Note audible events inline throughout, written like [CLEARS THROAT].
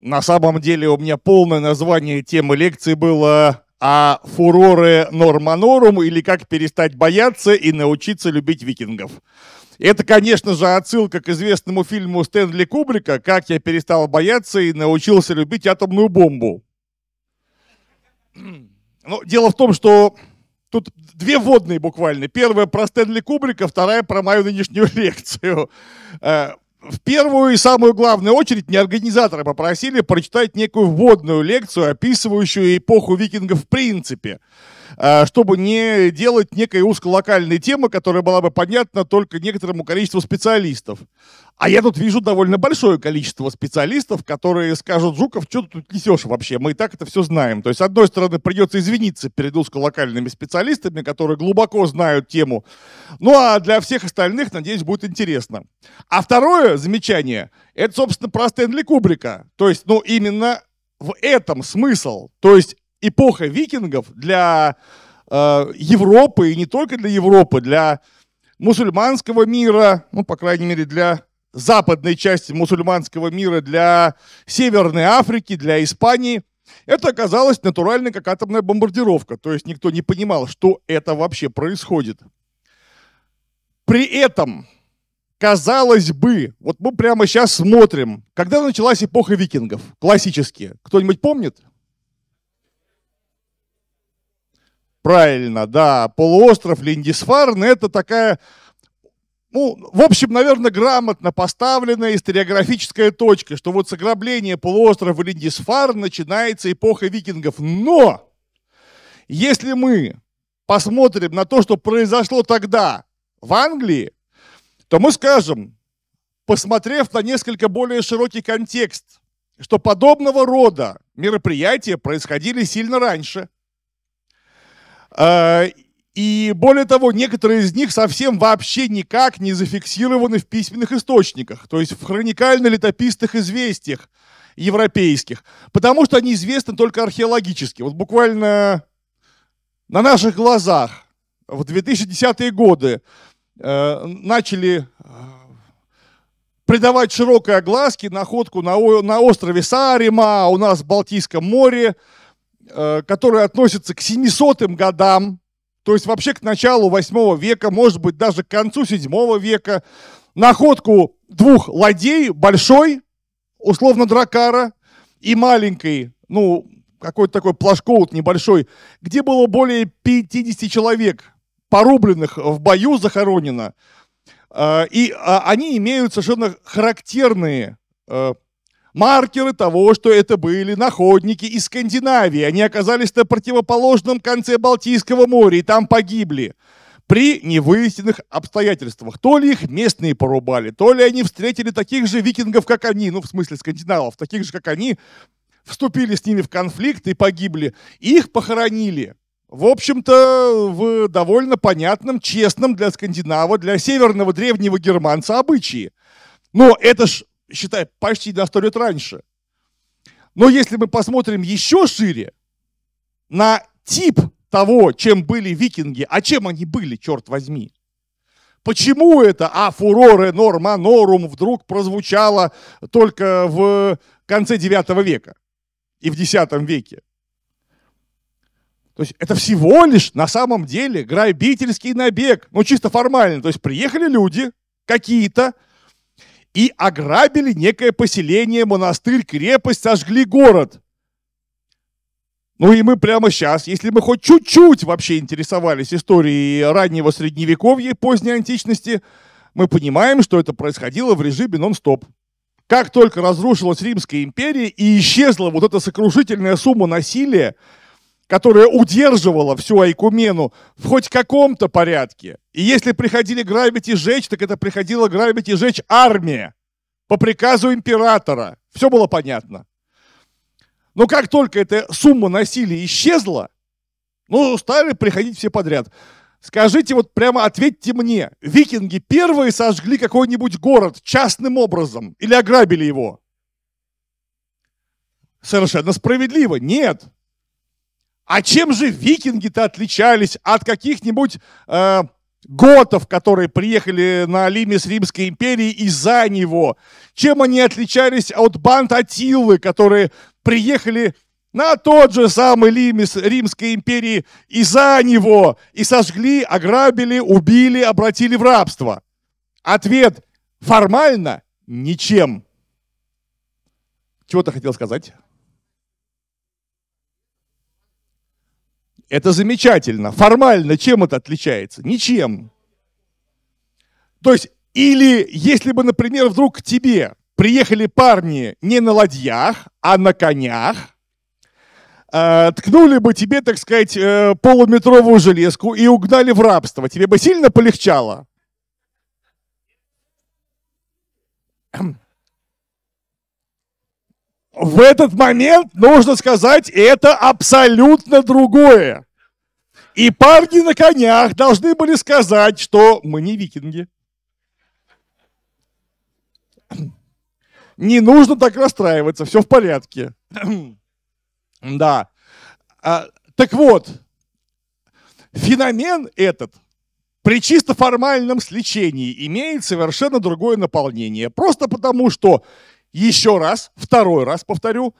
На самом деле у меня полное название темы лекции было «А фуроры норманорум» или «Как перестать бояться и научиться любить викингов». Это, конечно же, отсылка к известному фильму Стэнли Кубрика «Как я перестал бояться и научился любить атомную бомбу». Но ну, дело в том, что тут две водные буквально. Первая про Стэнли Кубрика, вторая про мою нынешнюю [LAUGHS] лекцию. Э, в первую и самую главную очередь не организаторы попросили прочитать некую вводную лекцию, описывающую эпоху викингов в принципе, а, чтобы не делать некой узколокальной темы, которая была бы понятна только некоторому количеству специалистов. А я тут вижу довольно большое количество специалистов, которые скажут, Жуков, что ты тут несешь вообще? Мы и так это все знаем. То есть, с одной стороны, придется извиниться перед узколокальными специалистами, которые глубоко знают тему. Ну, а для всех остальных, надеюсь, будет интересно. А второе замечание, это, собственно, про Стэнли Кубрика. То есть, ну, именно в этом смысл. То есть, эпоха викингов для э, Европы, и не только для Европы, для мусульманского мира, ну, по крайней мере, для западной части мусульманского мира, для Северной Африки, для Испании. Это оказалось натуральной как атомная бомбардировка, то есть никто не понимал, что это вообще происходит. При этом, казалось бы, вот мы прямо сейчас смотрим, когда началась эпоха викингов, классические. Кто-нибудь помнит? Правильно, да, полуостров Линдисфарн – это такая ну, в общем, наверное, грамотно поставленная историографическая точка, что вот с ограбления полуострова Линдисфар начинается эпоха викингов. Но если мы посмотрим на то, что произошло тогда в Англии, то мы скажем, посмотрев на несколько более широкий контекст, что подобного рода мероприятия происходили сильно раньше э, – и более того, некоторые из них совсем вообще никак не зафиксированы в письменных источниках, то есть в хроникально-летописных известиях европейских, потому что они известны только археологически. Вот буквально на наших глазах в 2010-е годы э, начали э, придавать широкой огласке находку на, на острове Сарима, у нас в Балтийском море, э, которая относится к 700-м годам то есть вообще к началу 8 века, может быть, даже к концу 7 века, находку двух ладей, большой, условно, дракара, и маленькой, ну, какой-то такой плашкоут небольшой, где было более 50 человек, порубленных в бою, захоронено. Э, и а, они имеют совершенно характерные э, Маркеры того, что это были находники из Скандинавии. Они оказались на противоположном конце Балтийского моря и там погибли при невыясненных обстоятельствах. То ли их местные порубали, то ли они встретили таких же викингов, как они, ну, в смысле скандинавов, таких же, как они, вступили с ними в конфликт и погибли. Их похоронили. В общем-то, в довольно понятном, честном для скандинава, для северного древнего германца обычаи. Но это ж считай, почти на сто лет раньше. Но если мы посмотрим еще шире на тип того, чем были викинги, а чем они были, черт возьми, почему это «а фуроре норманорум» вдруг прозвучало только в конце IX века и в X веке? То есть это всего лишь на самом деле грабительский набег, ну чисто формально. То есть приехали люди какие-то, и ограбили некое поселение, монастырь, крепость, сожгли город. Ну и мы прямо сейчас, если мы хоть чуть-чуть вообще интересовались историей раннего средневековья и поздней античности, мы понимаем, что это происходило в режиме нон-стоп. Как только разрушилась Римская империя и исчезла вот эта сокрушительная сумма насилия, которая удерживала всю Айкумену в хоть каком-то порядке. И если приходили грабить и жечь, так это приходила грабить и жечь армия по приказу императора. Все было понятно. Но как только эта сумма насилия исчезла, ну, стали приходить все подряд. Скажите, вот прямо ответьте мне, викинги первые сожгли какой-нибудь город частным образом или ограбили его? Совершенно справедливо. Нет. А чем же викинги-то отличались от каких-нибудь э, готов, которые приехали на Лиме с Римской империи и за него? Чем они отличались от банд Атилы, которые приехали на тот же самый Лимис Римской империи и за него, и сожгли, ограбили, убили, обратили в рабство? Ответ формально – ничем. Чего ты хотел сказать? Это замечательно. Формально чем это отличается? Ничем. То есть, или если бы, например, вдруг к тебе приехали парни не на ладьях, а на конях, э, ткнули бы тебе, так сказать, э, полуметровую железку и угнали в рабство, тебе бы сильно полегчало? в этот момент нужно сказать, это абсолютно другое. И парни на конях должны были сказать, что мы не викинги. Не нужно так расстраиваться, все в порядке. [CLEARS THROAT] Да. А, так вот, феномен этот при чисто формальном сличении имеет совершенно другое наполнение. Просто потому, что еще раз, второй раз повторю,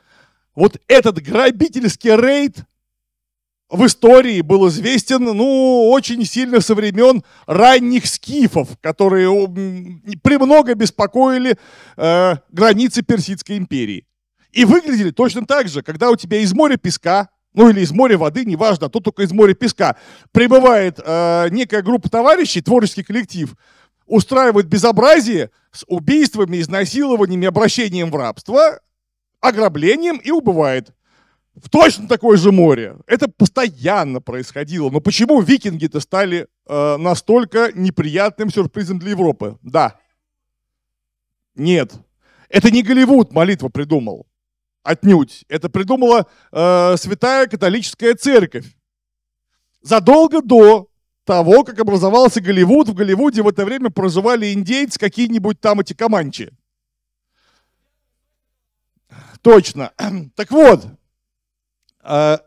вот этот грабительский рейд в истории был известен, ну, очень сильно со времен ранних скифов, которые премного беспокоили э, границы Персидской империи. И выглядели точно так же, когда у тебя из моря песка, ну или из моря воды, неважно, а то только из моря песка, прибывает э, некая группа товарищей, творческий коллектив – устраивают безобразие с убийствами, изнасилованиями, обращением в рабство, ограблением и убывает. В точно такое же море. Это постоянно происходило. Но почему викинги-то стали э, настолько неприятным сюрпризом для Европы? Да. Нет. Это не Голливуд молитва придумал. Отнюдь. Это придумала э, святая католическая церковь. Задолго до того, как образовался Голливуд. В Голливуде в это время проживали индейцы, какие-нибудь там эти команчи. Точно. [CLEARS THROAT] Так вот, э,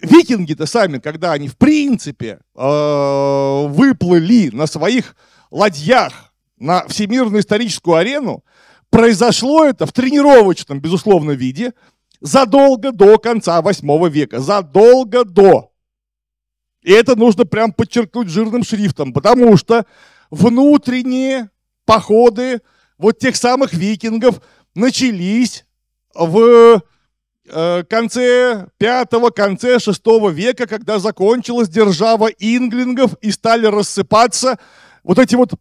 викинги-то сами, когда они в принципе э, выплыли на своих ладьях на всемирную историческую арену, произошло это в тренировочном, безусловно, виде задолго до конца 8 века, задолго до и это нужно прям подчеркнуть жирным шрифтом, потому что внутренние походы вот тех самых викингов начались в э, конце пятого, конце шестого века, когда закончилась держава инглингов и стали рассыпаться вот эти вот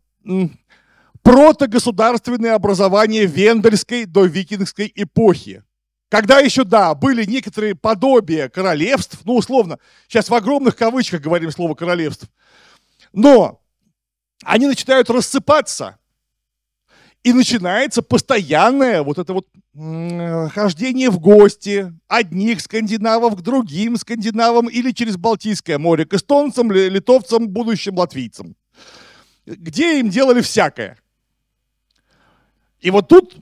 протогосударственные образования вендельской до викингской эпохи. Когда еще, да, были некоторые подобия королевств, ну, условно, сейчас в огромных кавычках говорим слово королевств, но они начинают рассыпаться, и начинается постоянное вот это вот хождение в гости одних скандинавов к другим скандинавам или через Балтийское море к эстонцам, литовцам, будущим латвийцам, где им делали всякое. И вот тут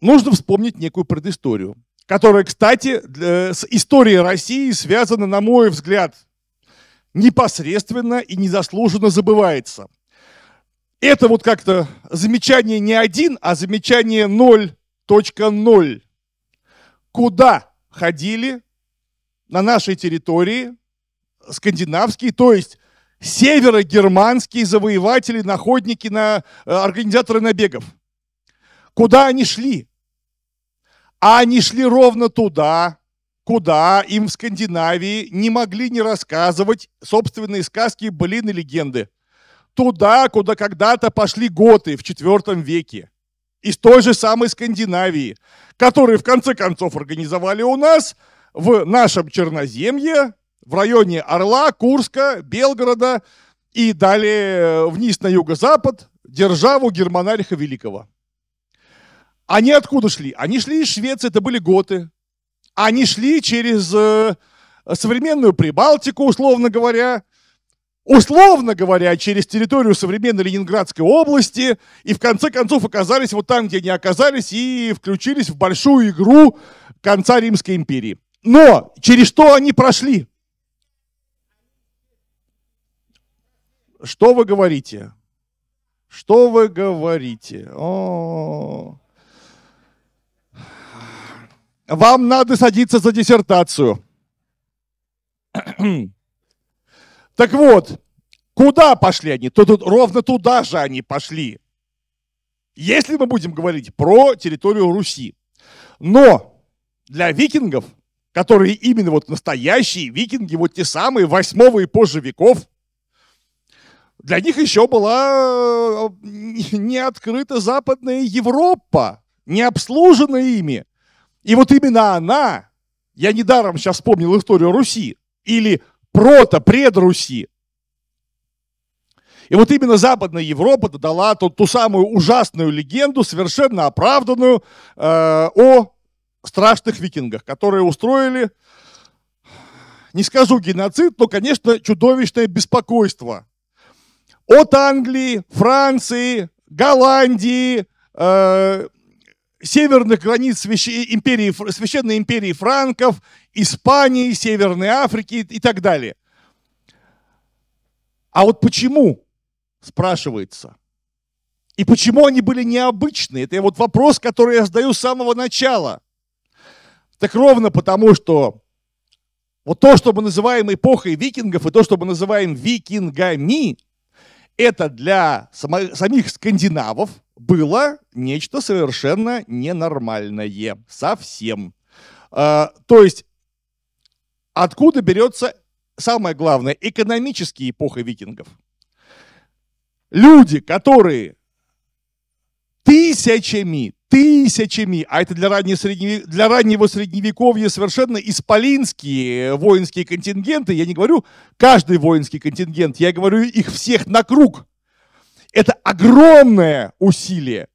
нужно вспомнить некую предысторию, которая, кстати, для, с историей России связана, на мой взгляд, непосредственно и незаслуженно забывается. Это вот как-то замечание не один, а замечание 0.0. Куда ходили на нашей территории скандинавские, то есть северогерманские завоеватели, находники, на, э, организаторы набегов – Куда они шли? А они шли ровно туда, куда им в Скандинавии не могли не рассказывать собственные сказки, блин и легенды. Туда, куда когда-то пошли готы в IV веке. Из той же самой Скандинавии, которые в конце концов организовали у нас в нашем Черноземье, в районе Орла, Курска, Белгорода и далее э, вниз на юго-запад, державу Германариха Великого. Они откуда шли? Они шли из Швеции, это были готы. Они шли через э, современную Прибалтику, условно говоря, условно говоря, через территорию современной Ленинградской области, и в конце концов оказались вот там, где они оказались, и включились в большую игру конца Римской империи. Но через что они прошли? Что вы говорите? Что вы говорите? О-о-о. Вам надо садиться за диссертацию. [CLEARS THROAT] Так вот, куда пошли они? То тут ровно туда же они пошли. Если мы будем говорить про территорию Руси. Но для викингов, которые именно вот настоящие викинги, вот те самые восьмого и позже веков, для них еще была э, не открыта Западная Европа, не обслужена ими. И вот именно она, я недаром сейчас вспомнил историю Руси, или прото, предруси. И вот именно Западная Европа дала ту, ту самую ужасную легенду, совершенно оправданную, э, о страшных викингах, которые устроили, не скажу геноцид, но, конечно, чудовищное беспокойство от Англии, Франции, Голландии, э, северных границ свящ... Э, империи, священной империи франков, Испании, Северной Африки и так далее. А вот почему, спрашивается. И почему они были необычны? Это вот вопрос, который я задаю с самого начала. Так ровно потому, что вот то, что мы называем эпохой викингов, и то, что мы называем викингами, это для самих скандинавов – было нечто совершенно ненормальное. Совсем. Э, то есть, откуда берется, самое главное, экономические эпохи викингов? Люди, которые тысячами, тысячами, а это для, раннего средневек... для раннего средневековья совершенно исполинские воинские контингенты, я не говорю каждый воинский контингент, я говорю их всех на круг – это огромное усилие.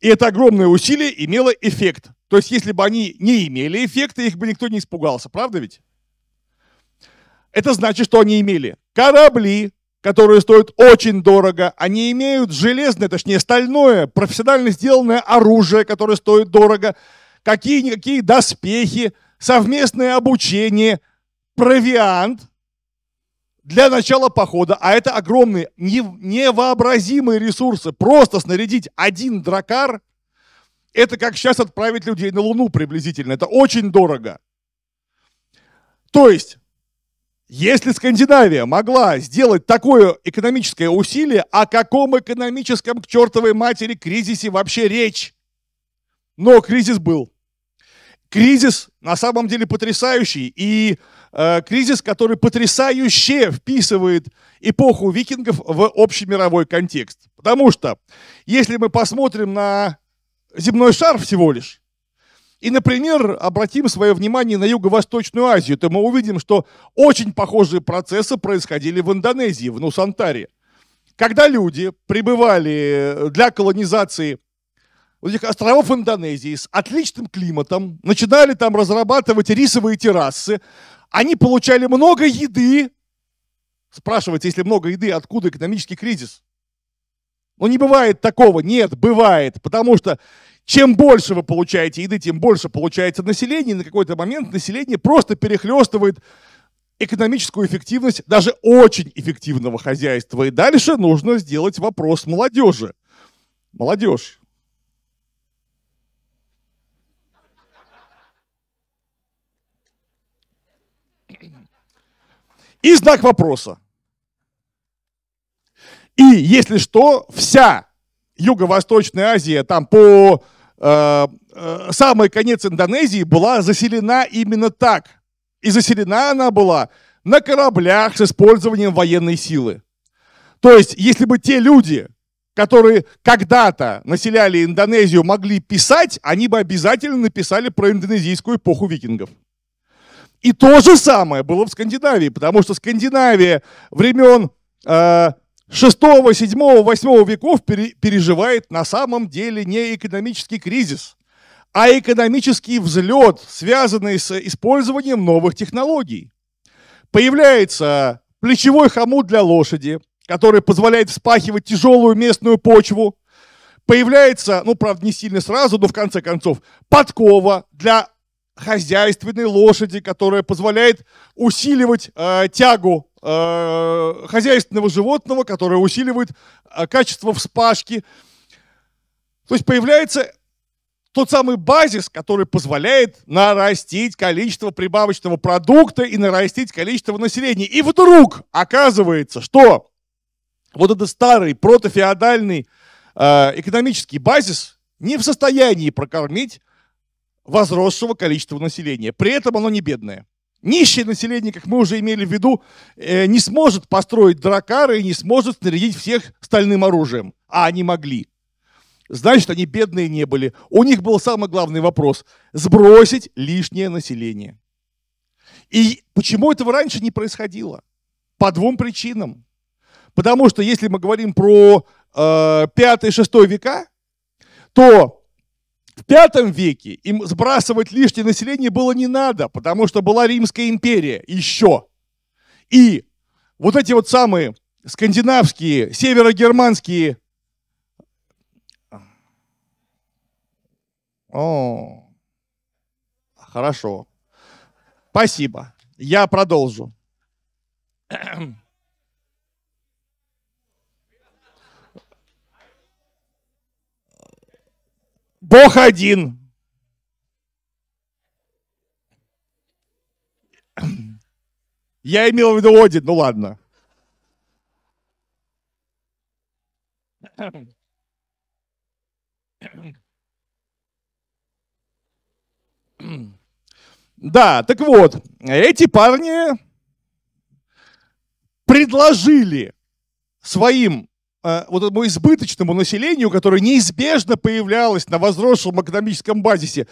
И это огромное усилие имело эффект. То есть, если бы они не имели эффекта, их бы никто не испугался, правда ведь? Это значит, что они имели корабли, которые стоят очень дорого. Они имеют железное, точнее стальное, профессионально сделанное оружие, которое стоит дорого. Какие-никакие доспехи, совместное обучение, провиант – для начала похода, а это огромные, невообразимые ресурсы, просто снарядить один дракар, это как сейчас отправить людей на Луну приблизительно, это очень дорого. То есть, если Скандинавия могла сделать такое экономическое усилие, о каком экономическом к чертовой матери кризисе вообще речь? Но кризис был. Кризис на самом деле потрясающий, и э, кризис, который потрясающе вписывает эпоху викингов в общемировой контекст. Потому что, если мы посмотрим на земной шар всего лишь, и, например, обратим свое внимание на Юго-Восточную Азию, то мы увидим, что очень похожие процессы происходили в Индонезии, в Нусантаре. Когда люди прибывали для колонизации вот этих островов Индонезии с отличным климатом, начинали там разрабатывать рисовые террасы. Они получали много еды. Спрашивайте, если много еды, откуда экономический кризис? Ну не бывает такого, нет, бывает, потому что чем больше вы получаете еды, тем больше получается население, и на какой-то момент население просто перехлестывает экономическую эффективность даже очень эффективного хозяйства. И дальше нужно сделать вопрос молодежи. Молодежь, и знак вопроса. И, если что, вся Юго-Восточная Азия, там по э, э, самый конец Индонезии была заселена именно так. И заселена она была на кораблях с использованием военной силы. То есть, если бы те люди, которые когда-то населяли Индонезию, могли писать, они бы обязательно написали про индонезийскую эпоху викингов. И то же самое было в Скандинавии, потому что Скандинавия времен э, 6, 7, 8 веков пере, переживает на самом деле не экономический кризис, а экономический взлет, связанный с использованием новых технологий. Появляется плечевой хомут для лошади, который позволяет вспахивать тяжелую местную почву. Появляется, ну, правда, не сильно сразу, но в конце концов, подкова для хозяйственной лошади, которая позволяет усиливать э, тягу э, хозяйственного животного, которая усиливает э, качество вспашки. То есть появляется тот самый базис, который позволяет нарастить количество прибавочного продукта и нарастить количество населения. И вдруг оказывается, что вот этот старый протофеодальный э, экономический базис не в состоянии прокормить возросшего количества населения. При этом оно не бедное. Нищее население, как мы уже имели в виду, э, не сможет построить дракары и не сможет снарядить всех стальным оружием. А они могли. Значит, они бедные не были. У них был самый главный вопрос – сбросить лишнее население. И почему этого раньше не происходило? По двум причинам. Потому что если мы говорим про э, 5-6 века, то в пятом веке им сбрасывать лишнее население было не надо, потому что была Римская империя еще. И вот эти вот самые скандинавские, северогерманские... О, хорошо. Спасибо. Я продолжу. Бог один. Я имел в виду Один, ну ладно. Да, так вот, эти парни предложили своим Э, вот этому избыточному населению, которое неизбежно появлялось на возросшем экономическом базисе,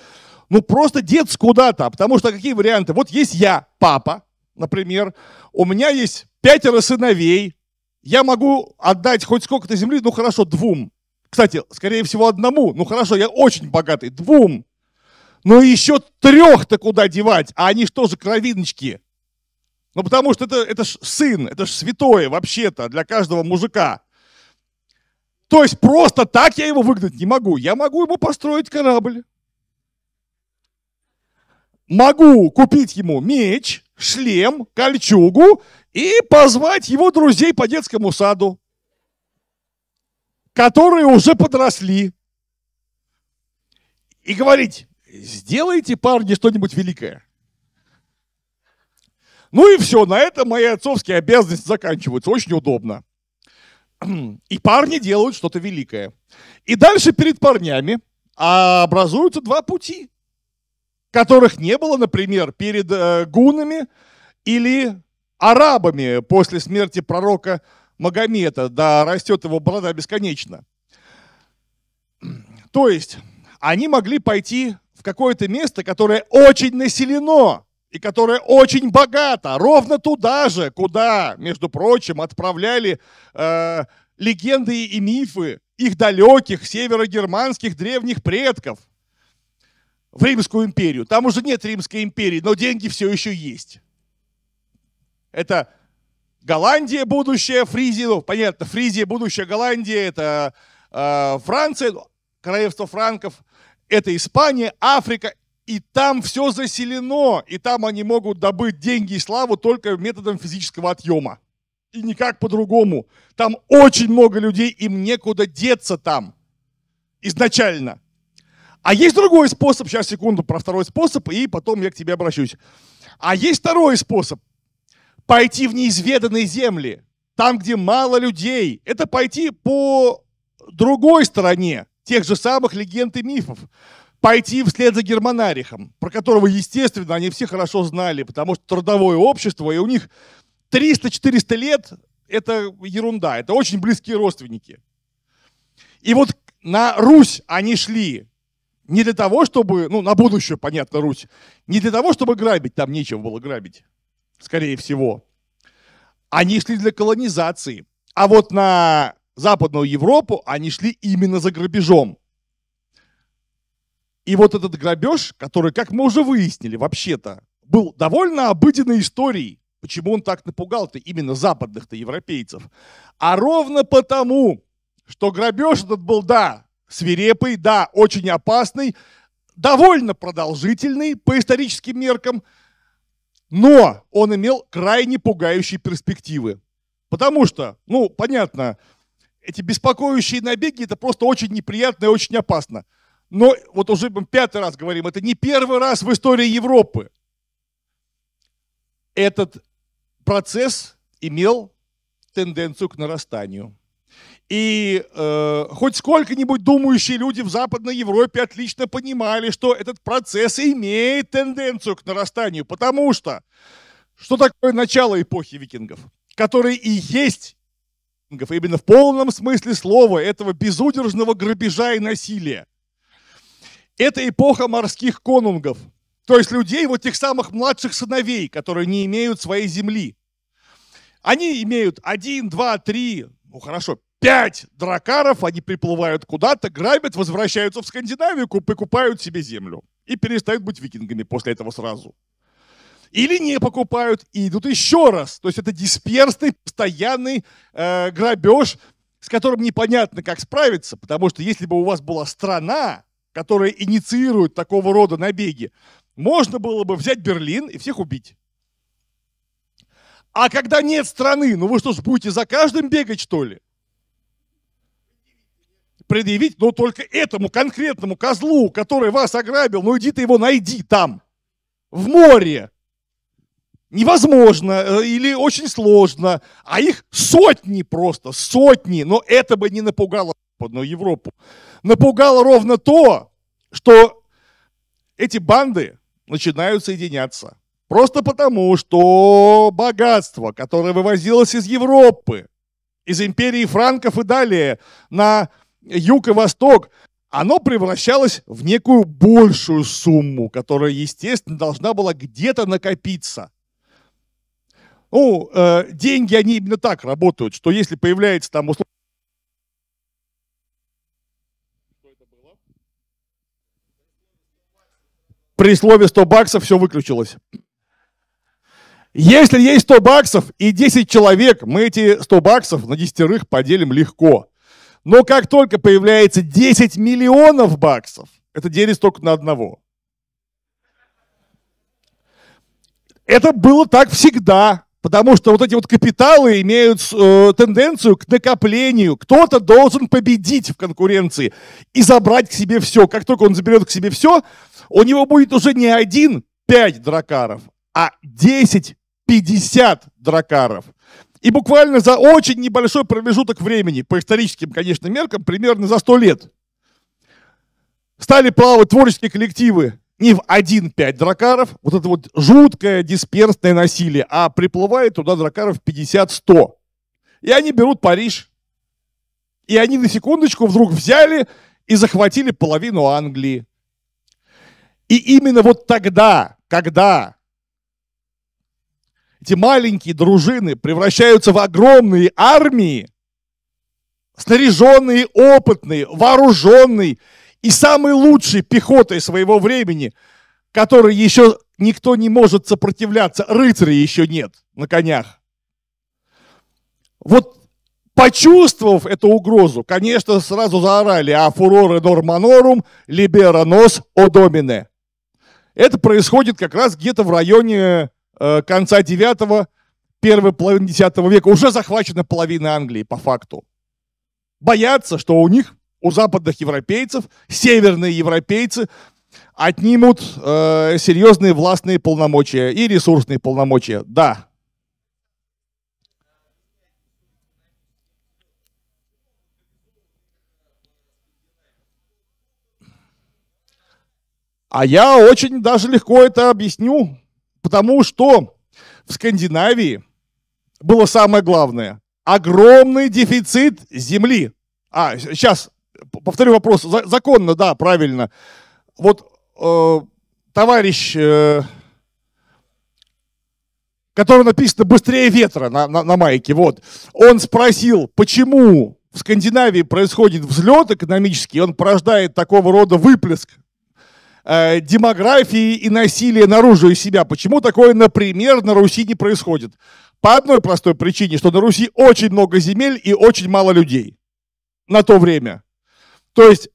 ну просто дец куда-то, потому что какие варианты? Вот есть я, папа, например, у меня есть пятеро сыновей, я могу отдать хоть сколько-то земли, ну хорошо, двум. Кстати, скорее всего, одному. Ну хорошо, я очень богатый, двум. Но еще трех-то куда девать? А они что же кровиночки? Ну потому что это, это ж сын, это ж святое вообще-то для каждого мужика. То есть просто так я его выгнать не могу. Я могу ему построить корабль. Могу купить ему меч, шлем, кольчугу и позвать его друзей по детскому саду, которые уже подросли. И говорить, сделайте, парни, что-нибудь великое. Ну и все, на этом мои отцовские обязанности заканчиваются. Очень удобно. [CLEARS THROAT] И парни делают что-то великое. И дальше перед парнями а, образуются два пути, которых не было, например, перед э, гунами или арабами после смерти пророка Магомета, да растет его борода бесконечно. То есть они могли пойти в какое-то место, которое очень населено, и которая очень богата, ровно туда же, куда, между прочим, отправляли э, легенды и мифы их далеких северогерманских древних предков в Римскую империю. Там уже нет Римской империи, но деньги все еще есть. Это Голландия будущее, Фризия, ну, понятно, Фризия будущее Голландия, это э, Франция, королевство франков, это Испания, Африка и там все заселено, и там они могут добыть деньги и славу только методом физического отъема. И никак по-другому. Там очень много людей, им некуда деться там изначально. А есть другой способ, сейчас секунду про второй способ, и потом я к тебе обращусь. А есть второй способ. Пойти в неизведанные земли, там, где мало людей. Это пойти по другой стороне тех же самых легенд и мифов пойти вслед за германарихом, про которого, естественно, они все хорошо знали, потому что трудовое общество, и у них 300-400 лет – это ерунда, это очень близкие родственники. И вот на Русь они шли не для того, чтобы, ну, на будущее, понятно, Русь, не для того, чтобы грабить, там нечего было грабить, скорее всего. Они шли для колонизации. А вот на Западную Европу они шли именно за грабежом – и вот этот грабеж, который, как мы уже выяснили, вообще-то, был довольно обыденной историей. Почему он так напугал-то именно западных-то европейцев? А ровно потому, что грабеж этот был, да, свирепый, да, очень опасный, довольно продолжительный по историческим меркам, но он имел крайне пугающие перспективы. Потому что, ну, понятно, эти беспокоящие набеги – это просто очень неприятно и очень опасно. Но вот уже мы пятый раз говорим, это не первый раз в истории Европы. Этот процесс имел тенденцию к нарастанию. И э, хоть сколько-нибудь думающие люди в Западной Европе отлично понимали, что этот процесс имеет тенденцию к нарастанию, потому что что такое начало эпохи викингов, которые и есть викингов, именно в полном смысле слова этого безудержного грабежа и насилия – это эпоха морских конунгов, то есть людей, вот тех самых младших сыновей, которые не имеют своей земли. Они имеют один, два, три, ну хорошо, пять дракаров, они приплывают куда-то, грабят, возвращаются в Скандинавию, покупают себе землю и перестают быть викингами после этого сразу. Или не покупают и идут еще раз. То есть это дисперсный, постоянный э, грабеж, с которым непонятно, как справиться, потому что если бы у вас была страна, которые инициируют такого рода набеги, можно было бы взять Берлин и всех убить. А когда нет страны, ну вы что ж будете за каждым бегать, что ли? Предъявить, но только этому конкретному козлу, который вас ограбил, ну иди ты его найди там, в море. Невозможно э, или очень сложно, а их сотни просто, сотни, но это бы не напугало Западную Европу. Напугало ровно то, что эти банды начинают соединяться. Просто потому, что богатство, которое вывозилось из Европы, из империи франков и далее на юг и восток, оно превращалось в некую большую сумму, которая, естественно, должна была где-то накопиться. Ну, э, деньги, они именно так работают, что если появляется там условно при слове 100 баксов все выключилось. Если есть 100 баксов и 10 человек, мы эти 100 баксов на десятерых поделим легко. Но как только появляется 10 миллионов баксов, это делится только на одного. Это было так всегда, потому что вот эти вот капиталы имеют э, тенденцию к накоплению. Кто-то должен победить в конкуренции и забрать к себе все. Как только он заберет к себе все, у него будет уже не один 5 дракаров, а 10-50 дракаров. И буквально за очень небольшой промежуток времени, по историческим, конечно, меркам, примерно за 100 лет, стали плавать творческие коллективы не в 1-5 дракаров, вот это вот жуткое дисперсное насилие, а приплывает туда дракаров 50-100. И они берут Париж. И они на секундочку вдруг взяли и захватили половину Англии. И именно вот тогда, когда эти маленькие дружины превращаются в огромные армии, снаряженные, опытные, вооруженные и самой лучшей пехотой своего времени, которой еще никто не может сопротивляться, рыцарей еще нет на конях. Вот почувствовав эту угрозу, конечно, сразу заорали «А фуроры норманорум, либера нос о домине». Это происходит как раз где-то в районе э, конца 9 первой половины 10 века. Уже захвачена половина Англии по факту. Боятся, что у них, у западных европейцев, северные европейцы отнимут э, серьезные властные полномочия и ресурсные полномочия. Да, А я очень даже легко это объясню, потому что в Скандинавии было самое главное – огромный дефицит земли. А, сейчас повторю вопрос. Законно, да, правильно. Вот э, товарищ, э, который написано «Быстрее ветра» на, на, на майке, вот, он спросил, почему в Скандинавии происходит взлет экономический, он порождает такого рода выплеск Э, демографии и насилия наружу из себя. Почему такое, например, на Руси не происходит? По одной простой причине, что на Руси очень много земель и очень мало людей на то время. То есть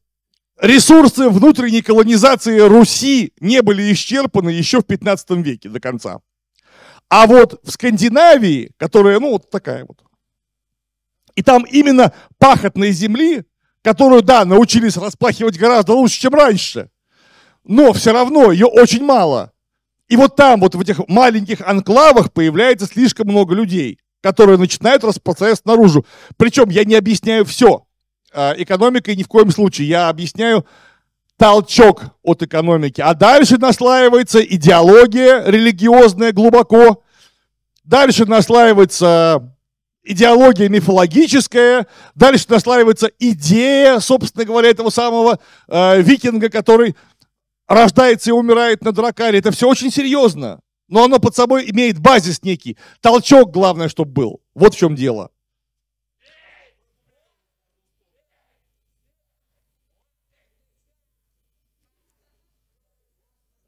ресурсы внутренней колонизации Руси не были исчерпаны еще в 15 веке до конца. А вот в Скандинавии, которая, ну, вот такая вот, и там именно пахотные земли, которую, да, научились расплахивать гораздо лучше, чем раньше, но все равно ее очень мало. И вот там, вот в этих маленьких анклавах появляется слишком много людей, которые начинают распространяться наружу. Причем я не объясняю все а, экономикой ни в коем случае. Я объясняю толчок от экономики. А дальше наслаивается идеология религиозная глубоко. Дальше наслаивается идеология мифологическая, дальше наслаивается идея, собственно говоря, этого самого э, викинга, который рождается и умирает на дракаре. Это все очень серьезно. Но оно под собой имеет базис некий. Толчок, главное, чтобы был. Вот в чем дело.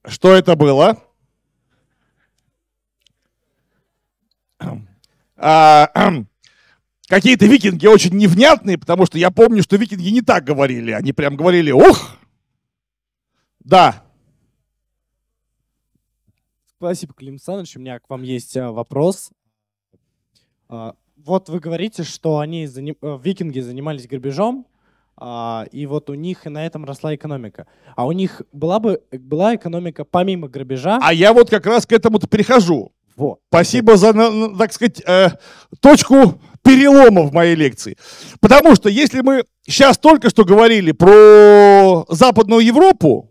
Что это было? А, хм. Какие-то викинги очень невнятные, потому что я помню, что викинги не так говорили. Они прям говорили, ух, да. Спасибо, Клим Александрович. У меня к вам есть а, вопрос. А, вот вы говорите, что они, э, викинги занимались грабежом, а, и вот у них и на этом росла экономика. А у них была бы была экономика помимо грабежа. А я вот как раз к этому-то перехожу. Вот. Спасибо за, так сказать, э, точку перелома в моей лекции. Потому что если мы сейчас только что говорили про Западную Европу,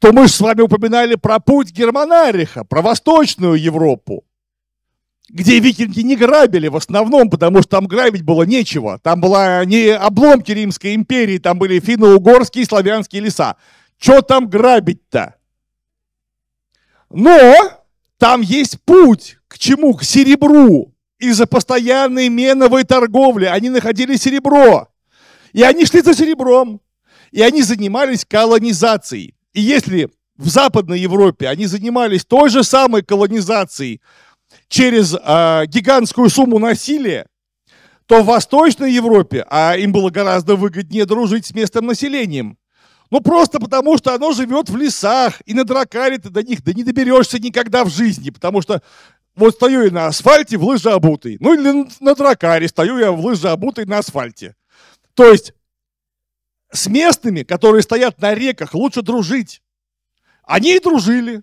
то мы же с вами упоминали про путь Германариха, про Восточную Европу, где викинги не грабили в основном, потому что там грабить было нечего. Там была не обломки Римской империи, там были финно-угорские и славянские леса. Что там грабить-то? Но там есть путь к чему? К серебру. Из-за постоянной меновой торговли они находили серебро. И они шли за серебром. И они занимались колонизацией. И если в Западной Европе они занимались той же самой колонизацией через э, гигантскую сумму насилия, то в Восточной Европе, а им было гораздо выгоднее дружить с местным населением, ну просто потому, что оно живет в лесах, и на дракаре ты до них да не доберешься никогда в жизни, потому что вот стою я на асфальте в лыжи обутой, ну или на дракаре стою я в лыжи обутой на асфальте. То есть с местными, которые стоят на реках, лучше дружить. Они и дружили.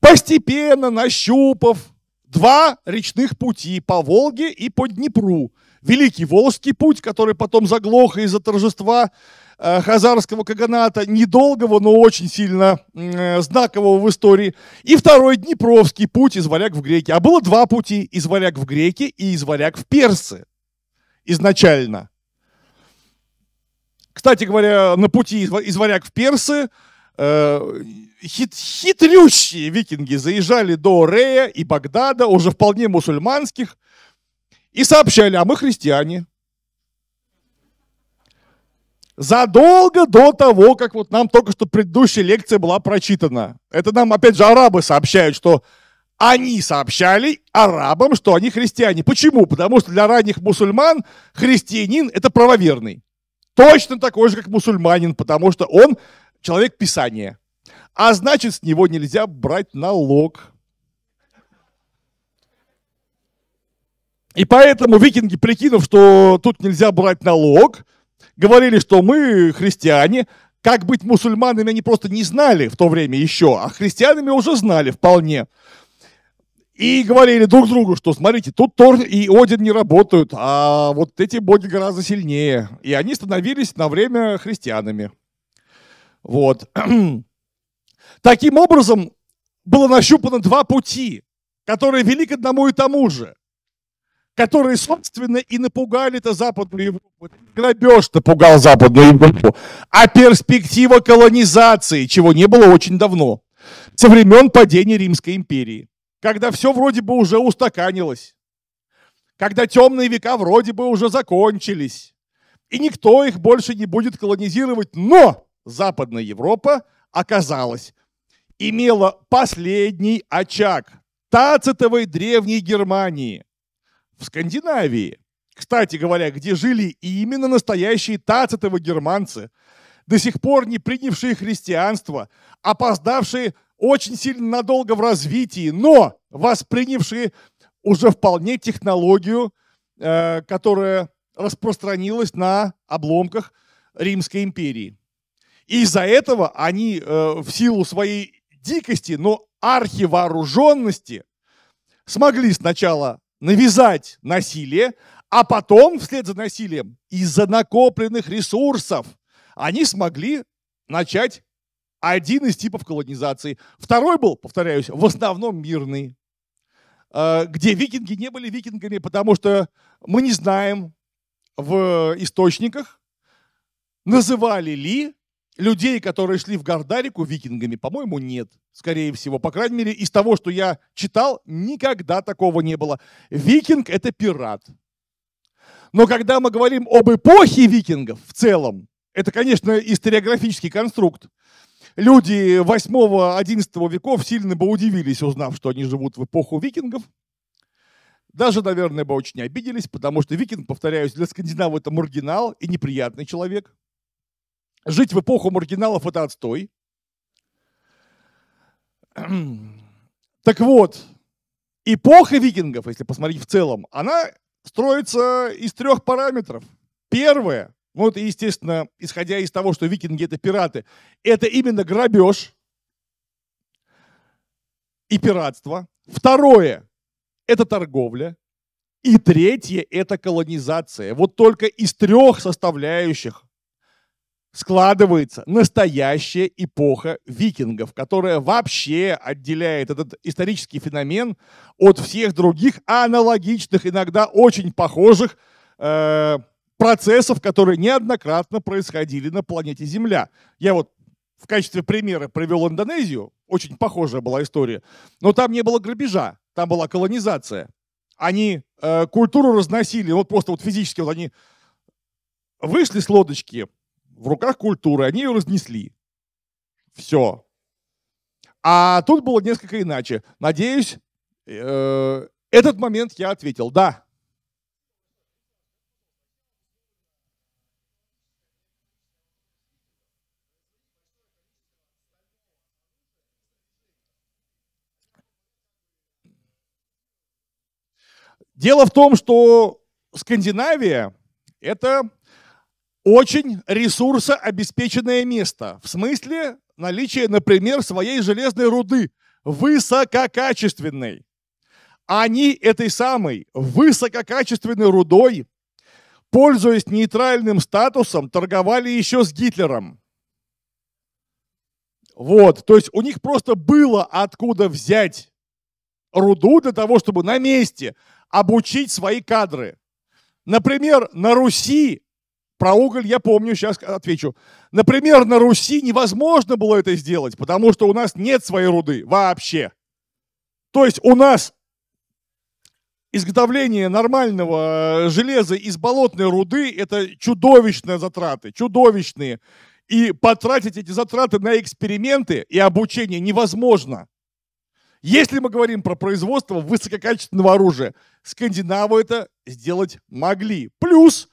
Постепенно нащупав два речных пути по Волге и по Днепру. Великий Волжский путь, который потом заглох из-за торжества э, хазарского каганата, недолгого, но очень сильно э, знакового в истории, и второй Днепровский путь из варяг в греки. А было два пути – из варяг в греки и из варяг в персы изначально – кстати говоря, на пути из, варяг в персы э, хит, хитрющие викинги заезжали до Рея и Багдада, уже вполне мусульманских, и сообщали, а мы христиане. Задолго до того, как вот нам только что предыдущая лекция была прочитана. Это нам, опять же, арабы сообщают, что они сообщали арабам, что они христиане. Почему? Потому что для ранних мусульман христианин – это правоверный точно такой же, как мусульманин, потому что он человек Писания. А значит, с него нельзя брать налог. И поэтому викинги, прикинув, что тут нельзя брать налог, говорили, что мы христиане, как быть мусульманами они просто не знали в то время еще, а христианами уже знали вполне. И говорили друг другу, что смотрите, тут Тор и Один не работают, а вот эти боги гораздо сильнее. И они становились на время христианами. Вот. [CLEARS THROAT] Таким образом, было нащупано два пути, которые вели к одному и тому же, которые, собственно, и напугали-то Западную Европу. Грабеж-то пугал Западную Европу. А перспектива колонизации, чего не было очень давно, со времен падения Римской империи когда все вроде бы уже устаканилось, когда темные века вроде бы уже закончились, и никто их больше не будет колонизировать, но Западная Европа оказалась, имела последний очаг тацитовой древней Германии в Скандинавии, кстати говоря, где жили и именно настоящие тацитовы германцы, до сих пор не принявшие христианство, опоздавшие очень сильно надолго в развитии, но воспринявшие уже вполне технологию, э, которая распространилась на обломках Римской империи. И из-за этого они э, в силу своей дикости, но архивооруженности смогли сначала навязать насилие, а потом, вслед за насилием, из-за накопленных ресурсов, они смогли начать один из типов колонизации. Второй был, повторяюсь, в основном мирный, а, где викинги не были викингами, потому что мы не знаем в источниках, называли ли людей, которые шли в Гордарику викингами, по-моему, нет, скорее всего. По крайней мере, из того, что я читал, никогда такого не было. Викинг – это пират. Но когда мы говорим об эпохе викингов в целом, это, конечно, историографический конструкт люди 8-11 веков сильно бы удивились, узнав, что они живут в эпоху викингов. Даже, наверное, бы очень обиделись, потому что викинг, повторяюсь, для скандинавов это маргинал и неприятный человек. Жить в эпоху маргиналов – это отстой. [CLEARS THROAT] Так вот, эпоха викингов, если посмотреть в целом, она строится из трех параметров. Первое ну, это, естественно, исходя из того, что викинги – это пираты, это именно грабеж и пиратство. Второе – это торговля. И третье – это колонизация. Вот только из трех составляющих складывается настоящая эпоха викингов, которая вообще отделяет этот исторический феномен от всех других аналогичных, иногда очень похожих э, процессов, которые неоднократно происходили на планете Земля. Я вот в качестве примера привел Индонезию, очень похожая была история, но там не было грабежа, там была колонизация. Они э, культуру разносили, вот просто вот физически вот они вышли с лодочки, в руках культуры, они ее разнесли. Все. А тут было несколько иначе. Надеюсь, э, этот момент я ответил. Да, Дело в том, что Скандинавия – это очень ресурсообеспеченное место. В смысле наличия, например, своей железной руды, высококачественной. Они этой самой высококачественной рудой, пользуясь нейтральным статусом, торговали еще с Гитлером. Вот, то есть у них просто было откуда взять руду для того, чтобы на месте обучить свои кадры. Например, на Руси, про уголь я помню, сейчас отвечу. Например, на Руси невозможно было это сделать, потому что у нас нет своей руды вообще. То есть у нас изготовление нормального э, железа из болотной руды – это чудовищные затраты, чудовищные. И потратить эти затраты на эксперименты и обучение невозможно. Если мы говорим про производство высококачественного оружия – скандинавы это сделать могли. Плюс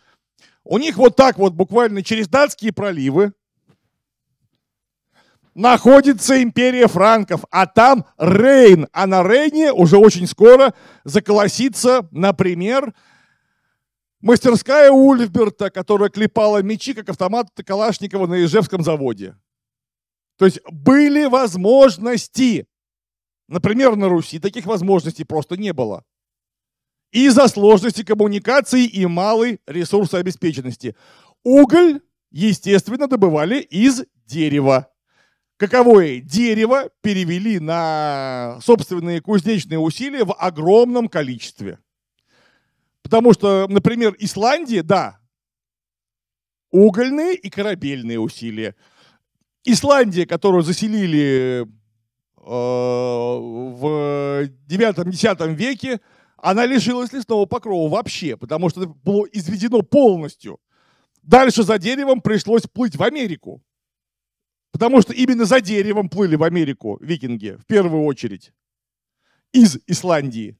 у них вот так вот буквально через датские проливы находится империя франков, а там Рейн. А на Рейне уже очень скоро заколосится, например, мастерская Ульфберта, которая клепала мечи, как автомат Калашникова на Ижевском заводе. То есть были возможности. Например, на Руси таких возможностей просто не было из-за сложности коммуникации и малой ресурсообеспеченности. Уголь, естественно, добывали из дерева. Каковое дерево перевели на собственные кузнечные усилия в огромном количестве. Потому что, например, Исландия, да, угольные и корабельные усилия. Исландия, которую заселили э, в 9-10 веке, она лишилась лесного покрова вообще, потому что это было изведено полностью. Дальше за деревом пришлось плыть в Америку. Потому что именно за деревом плыли в Америку викинги, в первую очередь, из Исландии.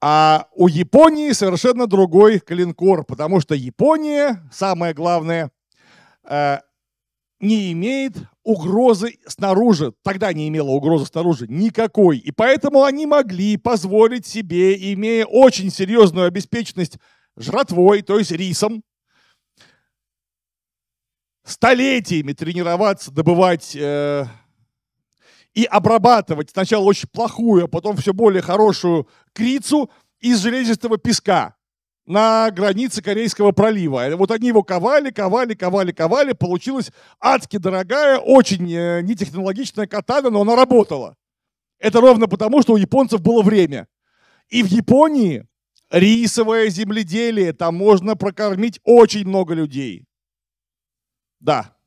А у Японии совершенно другой клинкор, потому что Япония, самое главное, э, не имеет угрозы снаружи, тогда не имела угрозы снаружи никакой. И поэтому они могли позволить себе, имея очень серьезную обеспеченность жратвой, то есть рисом, столетиями тренироваться, добывать э, и обрабатывать сначала очень плохую, а потом все более хорошую крицу из железистого песка на границе Корейского пролива. Вот они его ковали, ковали, ковали, ковали. Получилась адски дорогая, очень э, нетехнологичная катана, но она работала. Это ровно потому, что у японцев было время. И в Японии рисовое земледелие, там можно прокормить очень много людей. Да.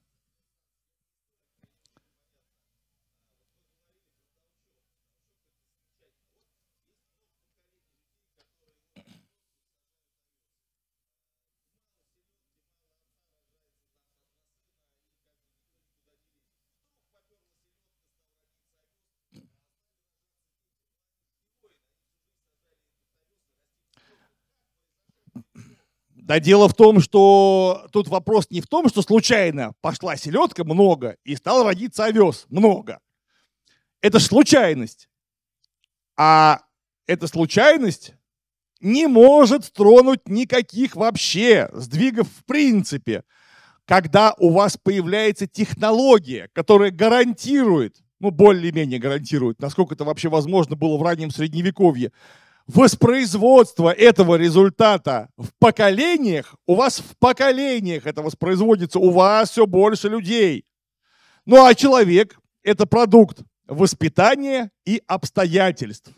Да дело в том, что тут вопрос не в том, что случайно пошла селедка много и стал родиться овес много. Это ж случайность. А эта случайность не может тронуть никаких вообще сдвигов в принципе, когда у вас появляется технология, которая гарантирует, ну более-менее гарантирует, насколько это вообще возможно было в раннем средневековье, воспроизводство этого результата в поколениях, у вас в поколениях это воспроизводится, у вас все больше людей. Ну а человек – это продукт воспитания и обстоятельств.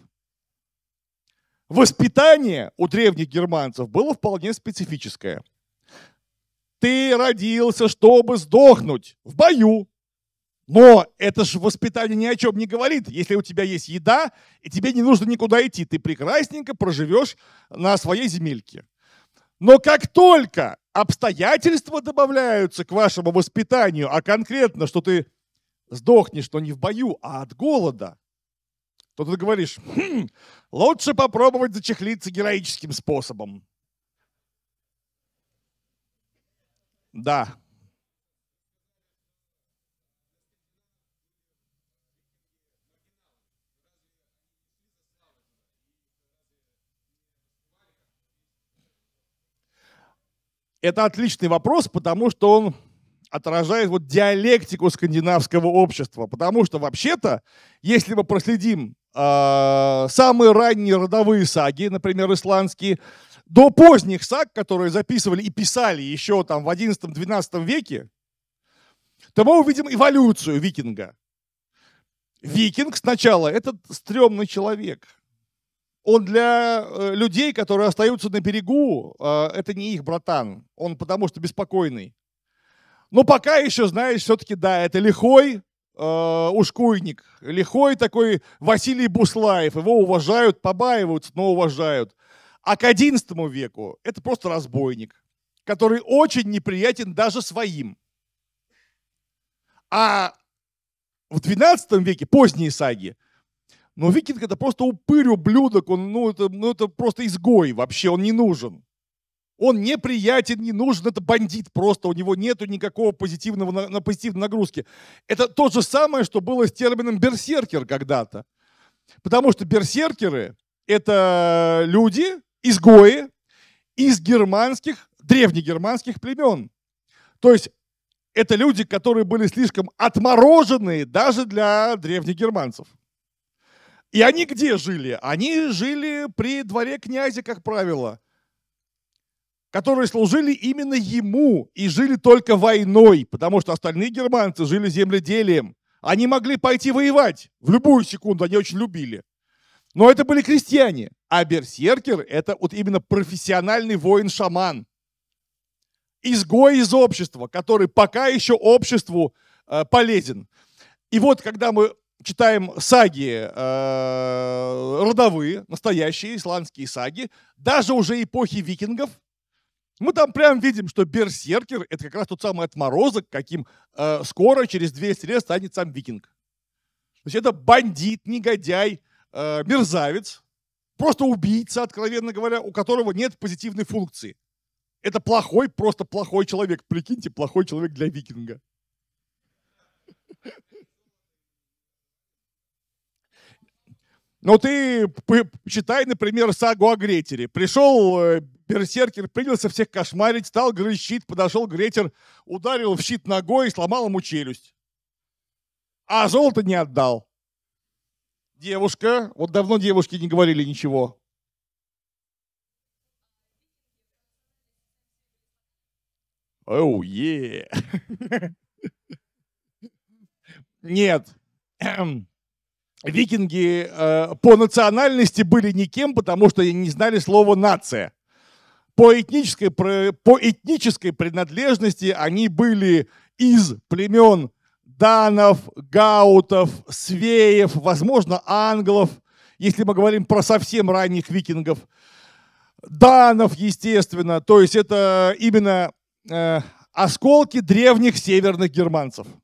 Воспитание у древних германцев было вполне специфическое. Ты родился, чтобы сдохнуть в бою, но это же воспитание ни о чем не говорит. Если у тебя есть еда, и тебе не нужно никуда идти, ты прекрасненько проживешь на своей земельке. Но как только обстоятельства добавляются к вашему воспитанию, а конкретно, что ты сдохнешь, что не в бою, а от голода, то ты говоришь, хм, лучше попробовать зачехлиться героическим способом. Да, Это отличный вопрос, потому что он отражает вот диалектику скандинавского общества. Потому что вообще-то, если мы проследим э, самые ранние родовые саги, например, исландские, до поздних саг, которые записывали и писали еще там в 11-12 веке, то мы увидим эволюцию викинга. Викинг сначала – это стрёмный человек – он для э, людей, которые остаются на берегу, а, это не их братан. Он потому что беспокойный. Но пока еще, знаешь, все-таки, да, это лихой э, ушкуйник. Лихой такой Василий Буслаев. Его уважают, побаиваются, но уважают. А к XI веку это просто разбойник, который очень неприятен даже своим. А в XII веке, поздние саги, но викинг это просто упырь, ублюдок, он, ну, это, ну, это просто изгой вообще, он не нужен. Он неприятен, не нужен, это бандит просто, у него нету никакого позитивного, на, на позитивной нагрузки. Это то же самое, что было с термином берсеркер когда-то. Потому что берсеркеры — это люди, изгои из германских, древнегерманских племен. То есть это люди, которые были слишком отмороженные даже для древних германцев. И они где жили? Они жили при дворе князя, как правило, которые служили именно ему и жили только войной, потому что остальные германцы жили земледелием. Они могли пойти воевать в любую секунду, они очень любили. Но это были крестьяне, а берсеркер – это вот именно профессиональный воин-шаман. Изгой из общества, который пока еще обществу э, полезен. И вот, когда мы читаем саги э, родовые, настоящие исландские саги, даже уже эпохи викингов, мы там прям видим, что берсеркер — это как раз тот самый отморозок, каким э, скоро, через 200 лет, станет сам викинг. То есть это бандит, негодяй, э, мерзавец, просто убийца, откровенно говоря, у которого нет позитивной функции. Это плохой, просто плохой человек. Прикиньте, плохой человек для викинга. Ну ты читай, например, сагу о Гретере. Пришел э, берсеркер, принялся всех кошмарить, стал грызть щит, подошел Гретер, ударил в щит ногой и сломал ему челюсть. А золото не отдал. Девушка, вот давно девушки не говорили ничего. Оу, oh, [LAUGHS] Yeah. Нет. [CLEARS THROAT] викинги э, по национальности были никем, потому что не знали слова «нация». По этнической, по этнической принадлежности они были из племен данов, гаутов, свеев, возможно, англов, если мы говорим про совсем ранних викингов, данов, естественно, то есть это именно э, осколки древних северных германцев –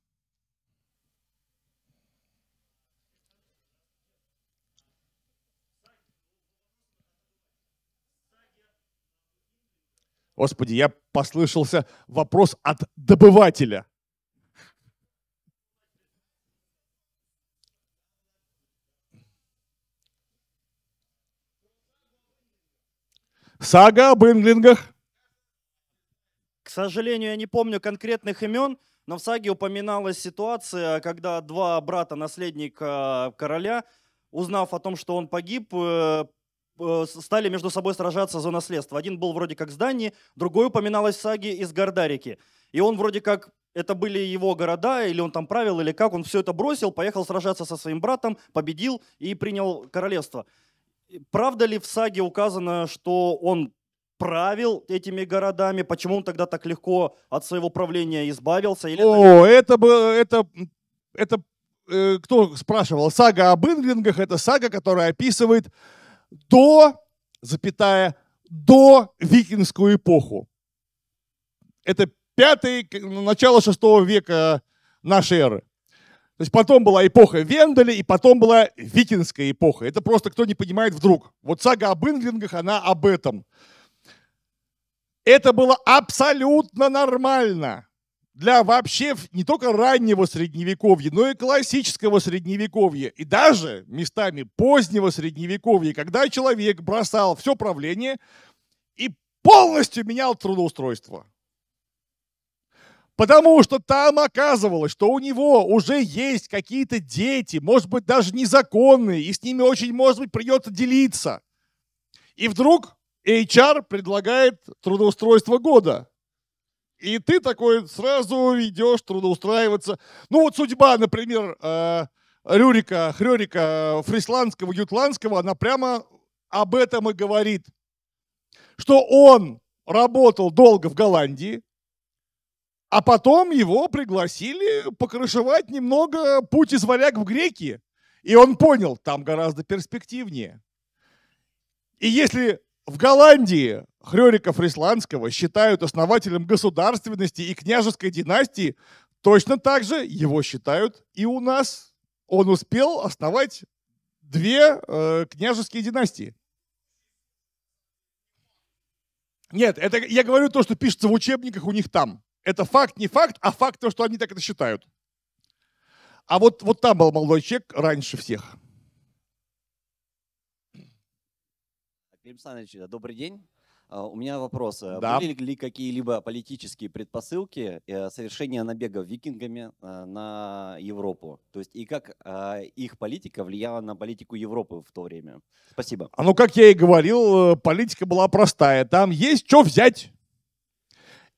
Господи, я послышался вопрос от добывателя. Сага об инглингах. К сожалению, я не помню конкретных имен, но в саге упоминалась ситуация, когда два брата-наследника короля, узнав о том, что он погиб, э, Э, стали между собой сражаться за наследство. Один был вроде как с Дании, другой упоминалось в саге из Гордарики. И он вроде как это были его города, или он там правил, или как, он все это бросил, поехал сражаться со своим братом, победил и принял королевство. Правда ли в саге указано, что он правил этими городами? Почему он тогда так легко от своего правления избавился? Или О, это, было, это, это э, кто спрашивал? Сага об Инглингах – это сага, которая описывает до, запятая, до викингскую эпоху. Это пятый ну, начало шестого века нашей эры. То есть потом была эпоха Венделя, и потом была викинская эпоха. Это просто кто не понимает вдруг. Вот сага об инглингах, она об этом. Это было абсолютно нормально для вообще не только раннего средневековья, но и классического средневековья, и даже местами позднего средневековья, когда человек бросал все правление и полностью менял трудоустройство. Потому что там оказывалось, что у него уже есть какие-то дети, может быть, даже незаконные, и с ними очень, может быть, придется делиться. И вдруг HR предлагает трудоустройство года. И ты такой сразу идешь трудоустраиваться. Ну вот судьба, например, э, Рюрика, Хрюрика э, Фрисландского, Ютландского, она прямо об этом и говорит. Что он работал долго в Голландии, а потом его пригласили покрышевать немного путь из варяг в греки. И он понял, там гораздо перспективнее. И если в Голландии Хрёрика Фрисландского считают основателем государственности и княжеской династии. Точно так же его считают и у нас. Он успел основать две э, княжеские династии. Нет, это я говорю то, что пишется в учебниках у них там. Это факт, не факт, а факт то, что они так это считают. А вот, вот там был молодой человек раньше всех. Александрович, э, добрый день. Э, у меня вопрос. Да. Были ли какие-либо политические предпосылки э, совершения набегов викингами на Европу? То есть и как их политика влияла на политику Европы в то время? Спасибо. А ну, как я и говорил, политика была простая. Там есть что взять.